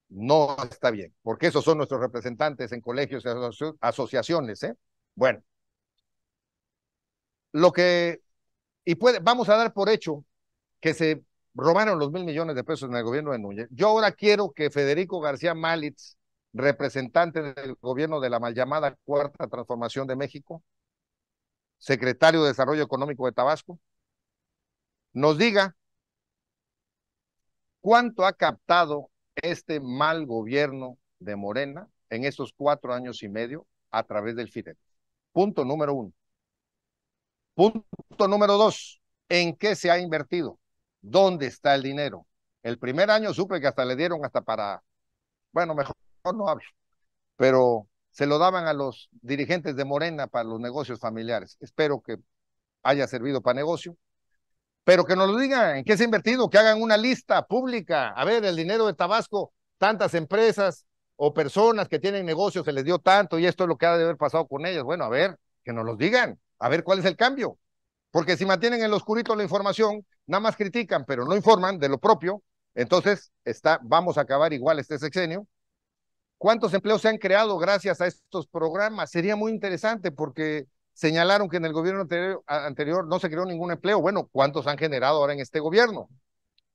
Speaker 1: no está bien, porque esos son nuestros representantes en colegios y asociaciones. ¿eh? Bueno, lo que, y puede, vamos a dar por hecho que se robaron los mil millones de pesos en el gobierno de Núñez. Yo ahora quiero que Federico García Malitz representante del gobierno de la mal llamada Cuarta Transformación de México, secretario de Desarrollo Económico de Tabasco, nos diga cuánto ha captado este mal gobierno de Morena en estos cuatro años y medio a través del Fideicomiso. Punto número uno. Punto número dos, ¿en qué se ha invertido? ¿Dónde está el dinero? El primer año supe que hasta le dieron hasta para, bueno, mejor no hablo, pero se lo daban a los dirigentes de Morena para los negocios familiares. Espero que haya servido para negocio, pero que nos lo digan, ¿en qué se ha invertido? Que hagan una lista pública. A ver, el dinero de Tabasco, tantas empresas o personas que tienen negocios se les dio tanto y esto es lo que ha de haber pasado con ellas. Bueno, a ver, que nos lo digan, a ver cuál es el cambio. Porque si mantienen en lo oscurito la información, nada más critican, pero no informan de lo propio, entonces está, vamos a acabar igual este sexenio ¿Cuántos empleos se han creado gracias a estos programas? Sería muy interesante porque señalaron que en el gobierno anterior, no se creó ningún empleo. Bueno, ¿cuántos han generado ahora en este gobierno?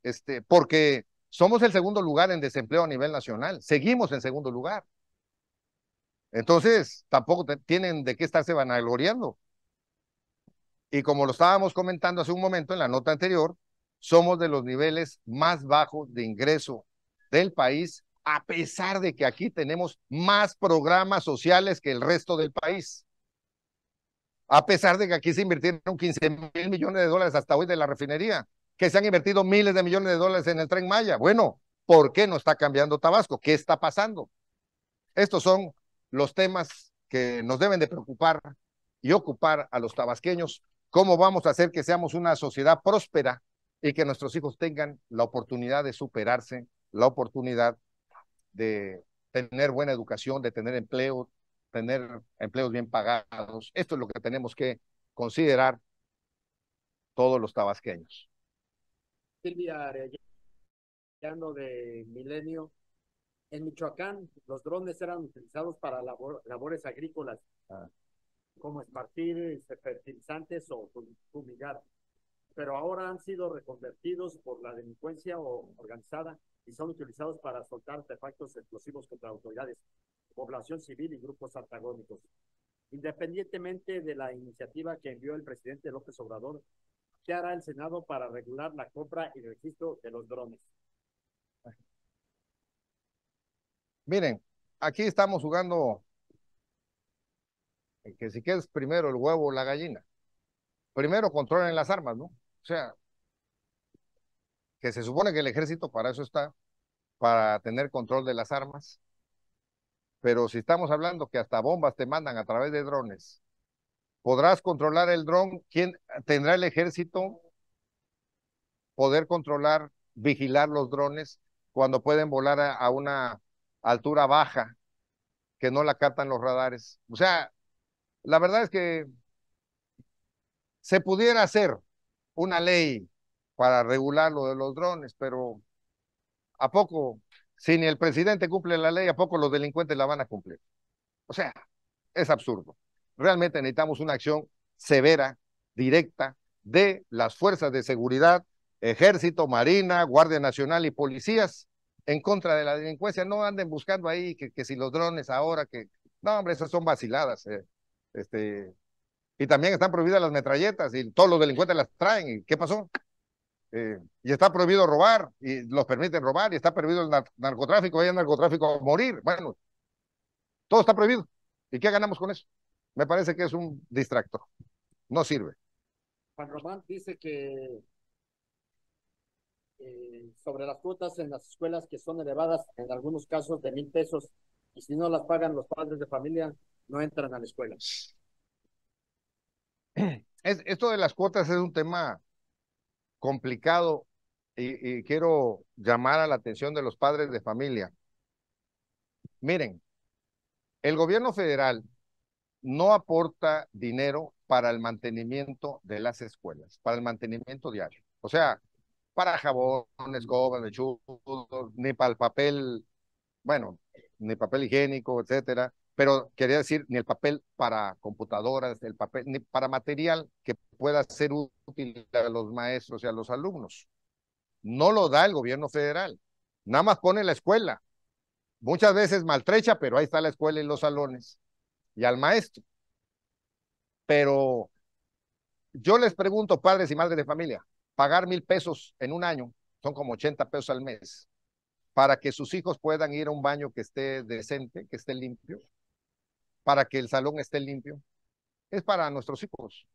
Speaker 1: Este, porque somos el segundo lugar en desempleo a nivel nacional, seguimos en segundo lugar. Entonces, tampoco tienen de qué estarse vanagloriando. Y como lo estábamos comentando hace un momento en la nota anterior, somos de los niveles más bajos de ingreso del país a pesar de que aquí tenemos más programas sociales que el resto del país. A pesar de que aquí se invirtieron 15 mil millones de dólares hasta hoy de la refinería, que se han invertido miles de millones de dólares en el tren Maya. Bueno, ¿por qué no está cambiando Tabasco? ¿Qué está pasando? Estos son los temas que nos deben de preocupar y ocupar a los tabasqueños. ¿Cómo vamos a hacer que seamos una sociedad próspera y que nuestros hijos tengan la oportunidad de superarse, la oportunidad de tener buena educación, de tener empleo, tener empleos bien pagados. Esto es lo que tenemos que considerar todos los tabasqueños.
Speaker 2: Silvia Arellano de Milenio, en Michoacán los drones eran utilizados para labores agrícolas, ah. como esparcir este, fertilizantes o fumigar, pero ahora han sido reconvertidos por la delincuencia organizada y son utilizados para soltar artefactos explosivos contra autoridades, población civil y grupos antagónicos. Independientemente de la iniciativa que envió el presidente López Obrador, ¿qué hará el Senado para regular la compra y registro de los drones?
Speaker 1: Miren, aquí estamos jugando que si quieres primero el huevo o la gallina. Primero controlen las armas, ¿no? O sea, que se supone que el ejército para eso está, para tener control de las armas, pero si estamos hablando que hasta bombas te mandan a través de drones, ¿podrás controlar el dron? ¿Quién tendrá el ejército poder controlar, vigilar los drones cuando pueden volar a, una altura baja que no la captan los radares? O sea, la verdad es que se pudiera hacer una ley para regular lo de los drones, pero ¿a poco, si ni el presidente cumple la ley, a poco los delincuentes la van a cumplir? O sea, es absurdo. Realmente necesitamos una acción severa, directa, de las fuerzas de seguridad, ejército, marina, guardia nacional y policías en contra de la delincuencia. No anden buscando ahí que, si los drones ahora, que... No, hombre, esas son vaciladas. Eh, este, y también están prohibidas las metralletas y todos los delincuentes las traen. ¿Y qué pasó? Eh, y está prohibido robar, y los permiten robar, y está prohibido el narcotráfico, hay narcotráfico a morir. Bueno, todo está prohibido. ¿Y qué ganamos con eso? Me parece que es un distractor. No sirve.
Speaker 2: Juan Román dice que eh, sobre las cuotas en las escuelas que son elevadas, en algunos casos de mil pesos, y si no las pagan los padres de familia,
Speaker 1: no entran a la escuela. Es, esto de las cuotas es un tema complicado y, quiero llamar a la atención de los padres de familia. Miren, el gobierno federal no aporta dinero para el mantenimiento de las escuelas, para el mantenimiento diario. O sea, para jabones, gobernadores, ni para el papel, bueno, ni papel higiénico, etcétera, pero quería decir, ni el papel para computadoras, el papel ni para material que pueda ser útil a los maestros y a los alumnos. No lo da el gobierno federal, nada más pone la escuela. Muchas veces maltrecha, pero ahí está la escuela y los salones y al maestro. Pero yo les pregunto, padres y madres de familia, pagar mil pesos en un año, son como 80 pesos al mes, para que sus hijos puedan ir a un baño que esté decente, que esté limpio, para que el salón esté limpio, es para nuestros hijos,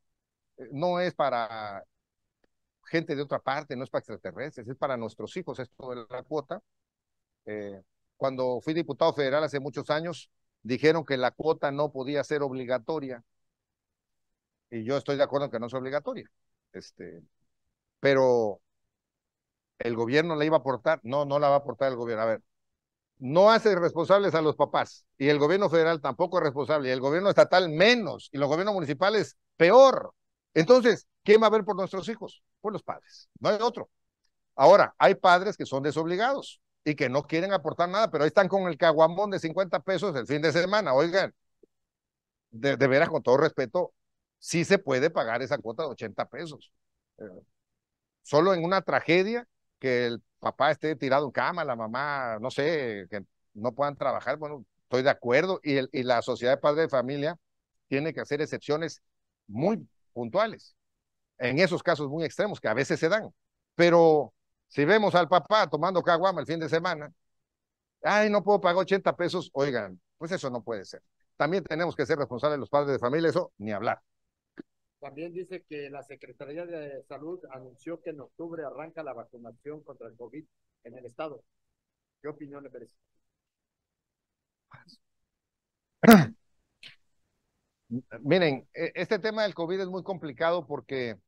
Speaker 1: eh, no es para gente de otra parte, no es para extraterrestres, es para nuestros hijos esto de la cuota. Eh, cuando fui diputado federal hace muchos años, dijeron que la cuota no podía ser obligatoria. Y yo estoy de acuerdo en que no es obligatoria. Este, pero el gobierno la iba a aportar. No, no la va a aportar el gobierno. A ver, no hace responsables a los papás y el gobierno federal tampoco es responsable y el gobierno estatal menos y los gobiernos municipales peor. Entonces, ¿quién va a ver por nuestros hijos? Por los padres, no hay otro. Ahora, hay padres que son desobligados y que no quieren aportar nada, pero ahí están con el caguamón de 50 pesos el fin de semana. Oigan, de, veras, con todo respeto, sí se puede pagar esa cuota de 80 pesos. Eh, solo en una tragedia que el papá esté tirado en cama, la mamá, no sé, que no puedan trabajar, bueno, estoy de acuerdo. Y, y la sociedad de padres de familia tiene que hacer excepciones muy puntuales, en esos casos muy extremos que a veces se dan. Pero si vemos al papá tomando caguama el fin de semana, ay, no puedo pagar 80 pesos, oigan, pues eso no puede ser. También tenemos que ser responsables los padres de familia, eso ni hablar.
Speaker 2: También dice que la Secretaría de Salud anunció que en octubre arranca la vacunación contra el COVID en el Estado.
Speaker 1: ¿Qué opinión le merece? Miren, e-, este tema del COVID es muy complicado porque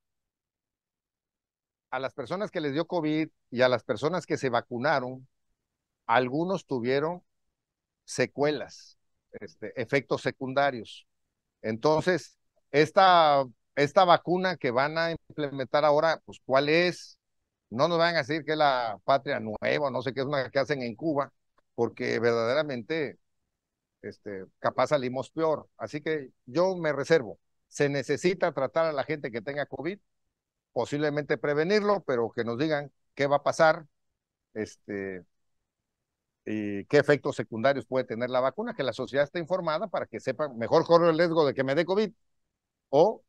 Speaker 1: a las personas que les dio COVID y a las personas que se vacunaron, algunos tuvieron secuelas, este, efectos secundarios. Entonces, esta esta vacuna que van a implementar ahora, pues cuál es, no nos van a decir que es la patria nueva, no sé qué es una que hacen en Cuba, porque verdaderamente, este, capaz salimos peor. Así que yo me reservo. Se necesita tratar a la gente que tenga COVID, posiblemente prevenirlo, pero que nos digan qué va a pasar, este, y qué efectos secundarios puede tener la vacuna, que la sociedad esté informada para que sepan mejor corro el riesgo de que me dé COVID o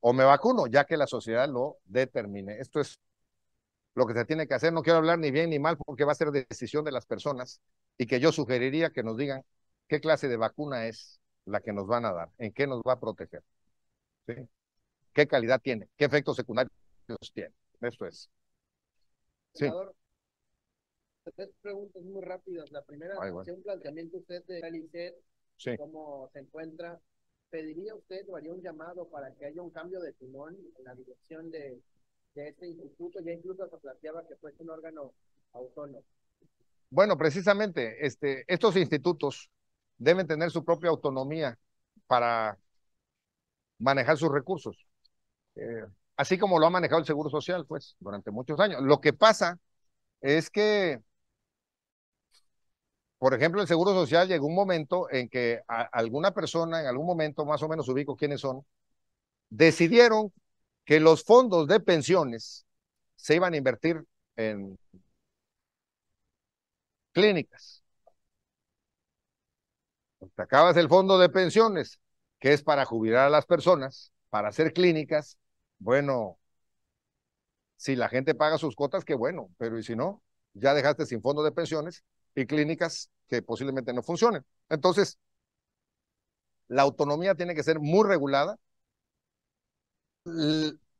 Speaker 1: o me vacuno, ya que la sociedad lo determine. Esto es lo que se tiene que hacer. No quiero hablar ni bien ni mal porque va a ser decisión de las personas y que yo sugeriría que nos digan qué clase de vacuna es la que nos van a dar, en qué nos va a proteger, ¿sí? qué calidad tiene, qué efectos secundarios tiene. Esto es. Sí.
Speaker 2: tres preguntas muy rápidas. La primera, un planteamiento usted de e? cómo se encuentra ¿pediría usted o haría un llamado para que haya un cambio de timón en la dirección de, este instituto? Ya incluso se planteaba que fuese un órgano autónomo.
Speaker 1: Bueno, precisamente, este, estos institutos deben tener su propia autonomía para manejar sus recursos. Eh, así como lo ha manejado el Seguro Social, pues, durante muchos años. Lo que pasa es que por ejemplo, el Seguro Social llegó un momento en que alguna persona, en algún momento, más o menos ubico quiénes son, decidieron que los fondos de pensiones se iban a invertir en clínicas. Acabas el fondo de pensiones, que es para jubilar a las personas, para hacer clínicas. Bueno, si la gente paga sus cotas, qué bueno, pero ¿y si no? Ya dejaste sin fondo de pensiones y clínicas que posiblemente no funcionen. Entonces, la autonomía tiene que ser muy regulada,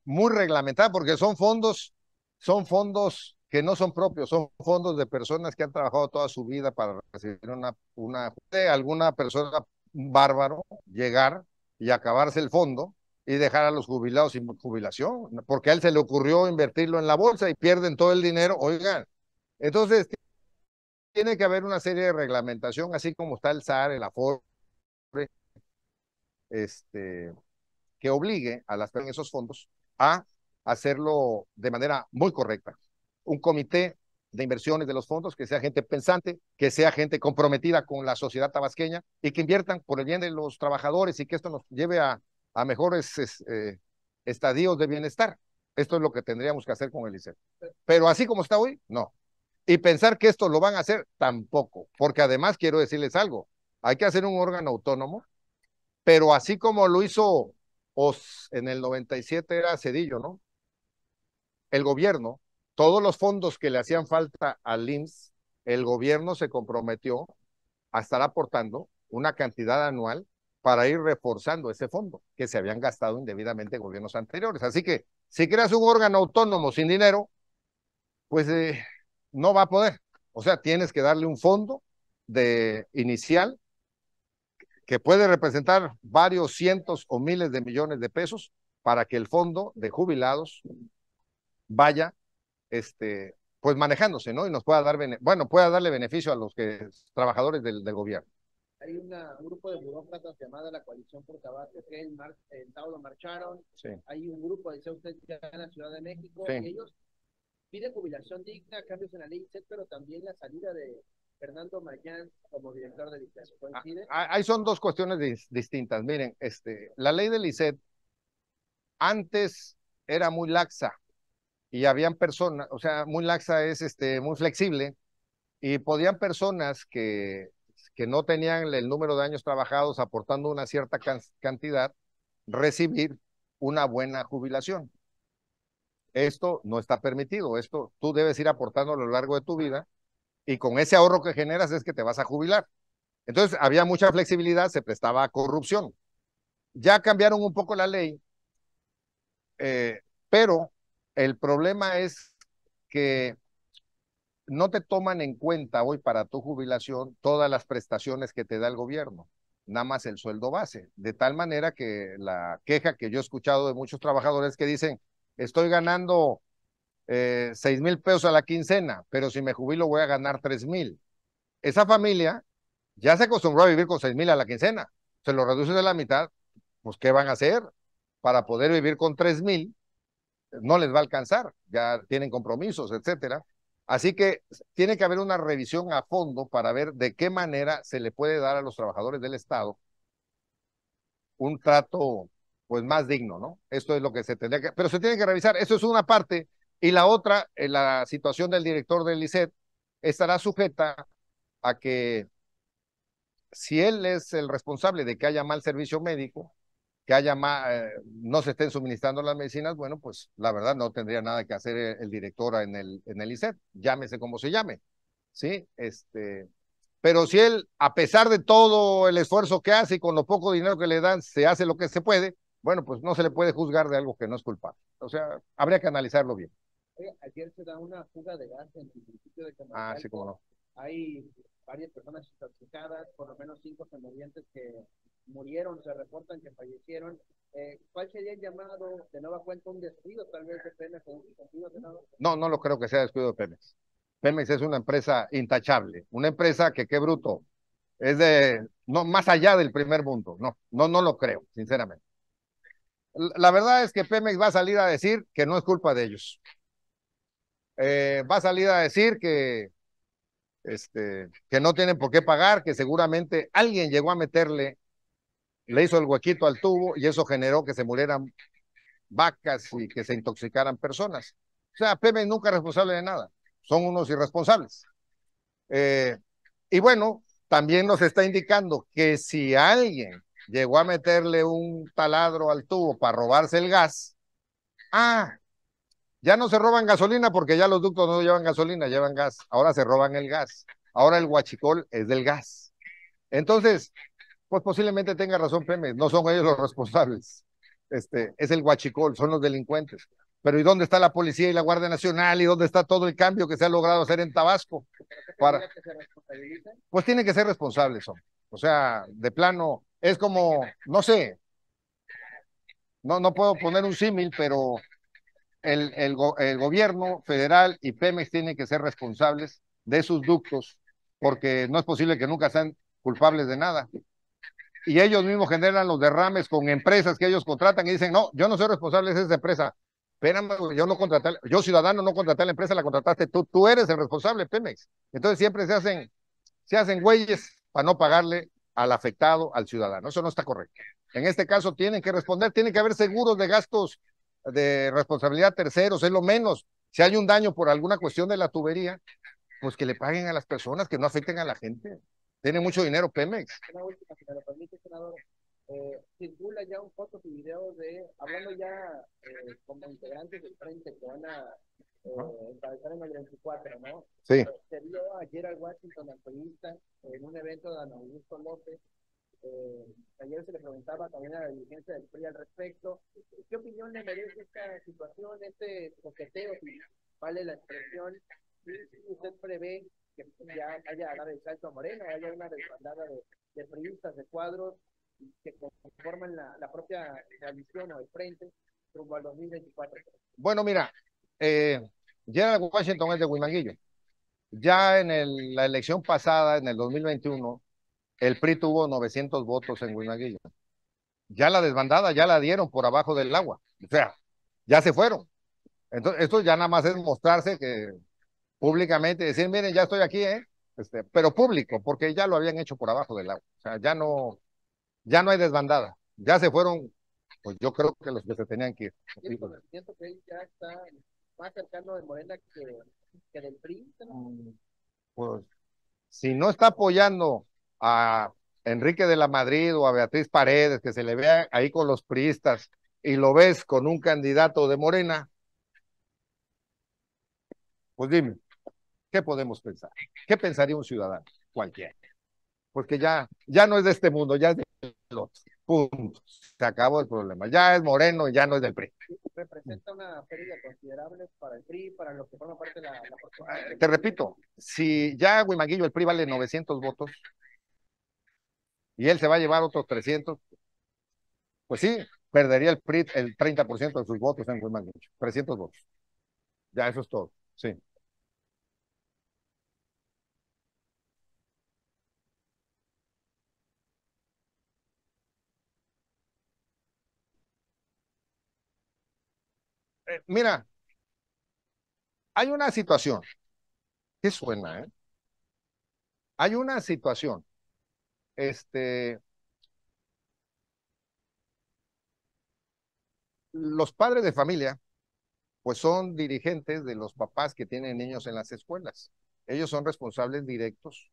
Speaker 1: muy reglamentada, porque son fondos, son fondos que no son propios, son fondos de personas que han trabajado toda su vida para recibir una, una alguna persona bárbaro, llegar y acabarse el fondo y dejar a los jubilados sin jubilación, porque a él se le ocurrió invertirlo en la bolsa y pierden todo el dinero, oigan. Entonces tiene que haber una serie de reglamentación, así como está el SAR, el AFORE, este, que obligue a las personas esos fondos a hacerlo de manera muy correcta. Un comité de inversiones de los fondos, que sea gente pensante, que sea gente comprometida con la sociedad tabasqueña y que inviertan por el bien de los trabajadores y que esto nos lleve a, mejores eh, estadios de bienestar. Esto es lo que tendríamos que hacer con el ICE. Pero así como está hoy, no. Y pensar que esto lo van a hacer tampoco, porque además quiero decirles algo, hay que hacer un órgano autónomo, pero así como lo hizo Os en el 97 era Cedillo, ¿no? El gobierno, todos los fondos que le hacían falta al IMSS, el gobierno se comprometió a estar aportando una cantidad anual para ir reforzando ese fondo que se habían gastado indebidamente en gobiernos anteriores. Así que si creas un órgano autónomo sin dinero, pues eh, no va a poder. O sea, tienes que darle un fondo de inicial que puede representar varios cientos o miles de millones de pesos para que el fondo de jubilados vaya este pues manejándose, ¿no? Y nos pueda dar bueno, pueda darle beneficio a los que trabajadores del, gobierno.
Speaker 2: Hay un grupo de burócratas llamada la coalición por que en mar, marcharon. Hay un grupo de usted en la Ciudad de México ellos Pide jubilación digna, cambios en la ley, ICET, pero también la salida de Fernando Mayán como director de ICET. Ah, ah, ahí son
Speaker 1: dos cuestiones distintas. Miren, este, la ley del ICET antes era muy laxa y habían personas, o sea, muy laxa es este, muy flexible y podían personas que, que no tenían el número de años trabajados aportando una cierta cantidad recibir una buena jubilación esto no está permitido, esto tú debes ir aportando a lo largo de tu vida y con ese ahorro que generas es que te vas a jubilar. Entonces había mucha flexibilidad, se prestaba a corrupción. Ya cambiaron un poco la ley, eh, pero el problema es que no te toman en cuenta hoy para tu jubilación todas las prestaciones que te da el gobierno, nada más el sueldo base, de tal manera que la queja que yo he escuchado de muchos trabajadores que dicen, estoy ganando eh, seis mil pesos a la quincena, pero si me jubilo voy a ganar tres mil. Esa familia ya se acostumbró a vivir con seis mil a la quincena, se lo reduce de la mitad, pues ¿qué van a hacer? Para poder vivir con tres mil, no les va a alcanzar, ya tienen compromisos, etcétera. Así que tiene que haber una revisión a fondo para ver de qué manera se le puede dar a los trabajadores del Estado un trato pues más digno, ¿no? Esto es lo que se tendría que, pero se tiene que revisar, eso es una parte, y la otra, eh, la situación del director del ICET estará sujeta a que si él es el responsable de que haya mal servicio médico, que haya más, eh, no se estén suministrando las medicinas, bueno, pues la verdad no tendría nada que hacer eh, el, director en el, en el ICET, llámese como se llame, ¿sí? Este, pero si él, a pesar de todo el esfuerzo que hace y con lo poco dinero que le dan, se hace lo que se puede, bueno, pues no se le puede juzgar de algo que no es culpable. O sea, habría que analizarlo bien.
Speaker 2: ayer se da una fuga de gas en el municipio de Camargo. Ah, sí, cómo no. Hay varias personas intoxicadas, por lo menos cinco semolientes que murieron, se reportan que fallecieron. Eh, ¿Cuál sería el llamado de nueva cuenta un descuido tal vez de Pemex?
Speaker 1: No, no lo creo que sea descuido de Pemex. Pemex es una empresa intachable, una empresa que qué bruto, es de no más allá del primer mundo. No, no, no lo creo, sinceramente la verdad es que Pemex va a salir a decir que no es culpa de ellos. Eh, va a salir a decir que, este, que no tienen por qué pagar, que seguramente alguien llegó a meterle, le hizo el huequito al tubo y eso generó que se murieran vacas y que se intoxicaran personas. O sea, Pemex nunca es responsable de nada, son unos irresponsables. Eh, y bueno, también nos está indicando que si alguien llegó a meterle un taladro al tubo para robarse el gas. Ah, ya no se roban gasolina porque ya los ductos no llevan gasolina, llevan gas. Ahora se roban el gas. Ahora el guachicol es del gas. Entonces, pues posiblemente tenga razón Pemex, no son ellos los responsables. Este, es el guachicol, son los delincuentes. Pero ¿y dónde está la policía y la Guardia Nacional? ¿Y dónde está todo el cambio que se ha logrado hacer en Tabasco? Para... Pues tienen que ser pues responsables, son O sea, de plano, es como, no sé, no, no puedo poner un símil, pero el, el, gobierno federal y Pemex tienen que ser responsables de sus ductos, porque no es posible que nunca sean culpables de nada. Y ellos mismos generan los derrames con empresas que ellos contratan y dicen, no, yo no soy responsable de esa empresa. Espera, yo no contraté, yo ciudadano no contraté a la empresa, la contrataste tú, tú eres el responsable, Pemex. Entonces siempre se hacen, se hacen güeyes para no pagarle al afectado, al ciudadano. Eso no está correcto. En este caso tienen que responder, tiene que haber seguros de gastos de responsabilidad terceros, es lo menos. Si hay un daño por alguna cuestión de la tubería, pues que le paguen a las personas, que no afecten a la gente. Tiene mucho dinero Pemex
Speaker 2: eh, circula ya un fotos y video de, hablando ya eh, como integrantes del frente que van a eh, encabezar en el 24, ¿no? Sí. Eh, se vio ayer al Washington, al en un evento de Ana Augusto López. ayer se le preguntaba también a la dirigencia del PRI al respecto. ¿Qué opinión le merece esta situación, este coqueteo, si vale la expresión? ¿Usted prevé que ya haya la del salto a Moreno, haya una desbandada de, de periodistas de cuadros que conforman la, propia al frente rumbo al 2024.
Speaker 1: Bueno, mira, eh, Gerald Washington es de Huimanguillo. Ya en la elección pasada, en el 2021, el PRI tuvo 900 votos en Huimanguillo. Ya la desbandada ya la dieron por abajo del agua. O sea, ya se fueron. Entonces, esto ya nada más es mostrarse que públicamente decir, miren, ya estoy aquí, ¿eh? Este, pero público, porque ya lo habían hecho por abajo del agua. O sea, ya no, ya no hay desbandada, ya se fueron, pues yo creo que los que se tenían que ir.
Speaker 2: siento que ya está más cercano de Morena que, del PRI. Mm,
Speaker 1: pues si no está apoyando a Enrique de la Madrid o a Beatriz Paredes, que se le vea ahí con los priistas y lo ves con un candidato de Morena, pues dime, ¿qué podemos pensar? ¿Qué pensaría un ciudadano cualquiera? Porque ya, ya no es de este mundo, ya es de Punto. Se acabó el problema. Ya es moreno y ya no es del PRI.
Speaker 2: Representa una pérdida considerable para el PRI, para los que forman parte de la, Te
Speaker 1: repito, si ya Guimaguillo, el PRI vale 900 votos y él se va a llevar otros 300, pues sí, perdería el PRI el 30% de sus votos en Guimaguillo. 300 votos. Ya eso es todo. Sí. Eh, mira, hay una situación. ¿Qué suena, eh? Hay una situación. Este. Los padres de familia, pues son dirigentes de los papás que tienen niños en las escuelas. Ellos son responsables directos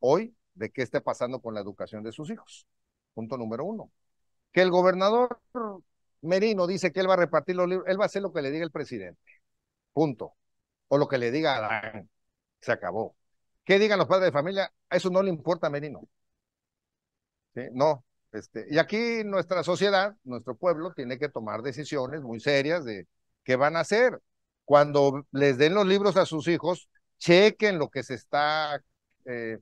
Speaker 1: hoy de qué está pasando con la educación de sus hijos. Punto número uno. Que el gobernador Merino dice que él va a repartir los libros, él va a hacer lo que le diga el presidente. Punto. O lo que le diga Adán. Se acabó. ¿Qué digan los padres de familia? A eso no le importa a Merino. No. Este, y aquí nuestra sociedad, nuestro pueblo, tiene que tomar decisiones muy serias de qué van a hacer. Cuando les den los libros a sus hijos, chequen lo que se está eh,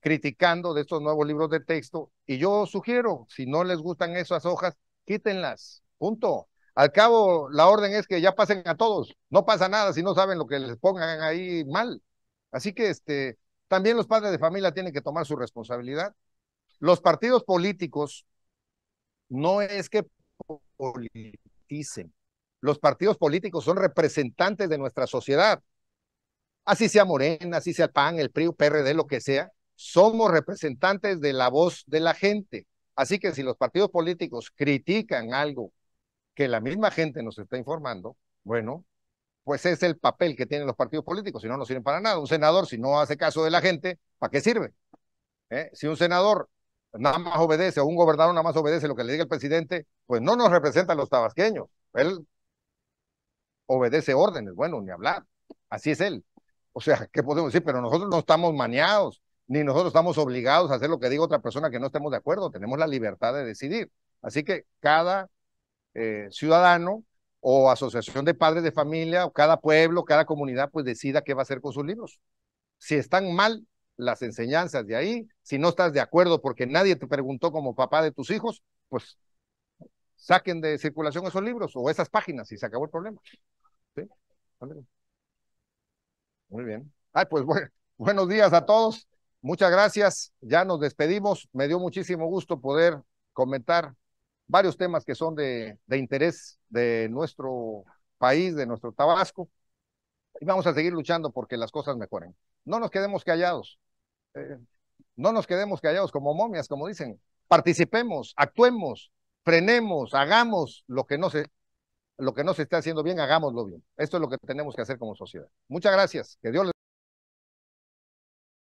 Speaker 1: criticando de estos nuevos libros de texto. Y yo sugiero, si no les gustan esas hojas, quítenlas. Punto. Al cabo, la orden es que ya pasen a todos. No pasa nada si no saben lo que les pongan ahí mal. Así que este, también los padres de familia tienen que tomar su responsabilidad. Los partidos políticos no es que politicen. Los partidos políticos son representantes de nuestra sociedad. Así sea Morena, así sea PAN, el PRI, PRD, lo que sea, somos representantes de la voz de la gente. Así que si los partidos políticos critican algo que la misma gente nos está informando, bueno, pues es el papel que tienen los partidos políticos, si no, no sirven para nada. Un senador, si no hace caso de la gente, ¿para qué sirve? ¿Eh? Si un senador nada más obedece o un gobernador nada más obedece lo que le diga el presidente, pues no nos representan los tabasqueños. Él obedece órdenes, bueno, ni hablar. Así es él. O sea, ¿qué podemos decir? Pero nosotros no estamos maneados, ni nosotros estamos obligados a hacer lo que diga otra persona que no estemos de acuerdo. Tenemos la libertad de decidir. Así que cada eh, ciudadano o asociación de padres de familia o cada pueblo, cada comunidad, pues decida qué va a hacer con sus libros. Si están mal las enseñanzas de ahí, si no estás de acuerdo porque nadie te preguntó como papá de tus hijos, pues saquen de circulación esos libros o esas páginas y se acabó el problema. ¿Sí? Muy bien. Ay, pues buenos días a todos. Muchas gracias. Ya nos despedimos. Me dio muchísimo gusto poder comentar varios temas que son de, interés de nuestro país, de nuestro Tabasco, y vamos a seguir luchando porque las cosas mejoren. No nos quedemos callados, eh, no nos quedemos callados como momias, como dicen, participemos, actuemos, frenemos, hagamos lo que no se, lo que no se está haciendo bien, hagámoslo bien. Esto es lo que tenemos que hacer como sociedad. Muchas gracias, que Dios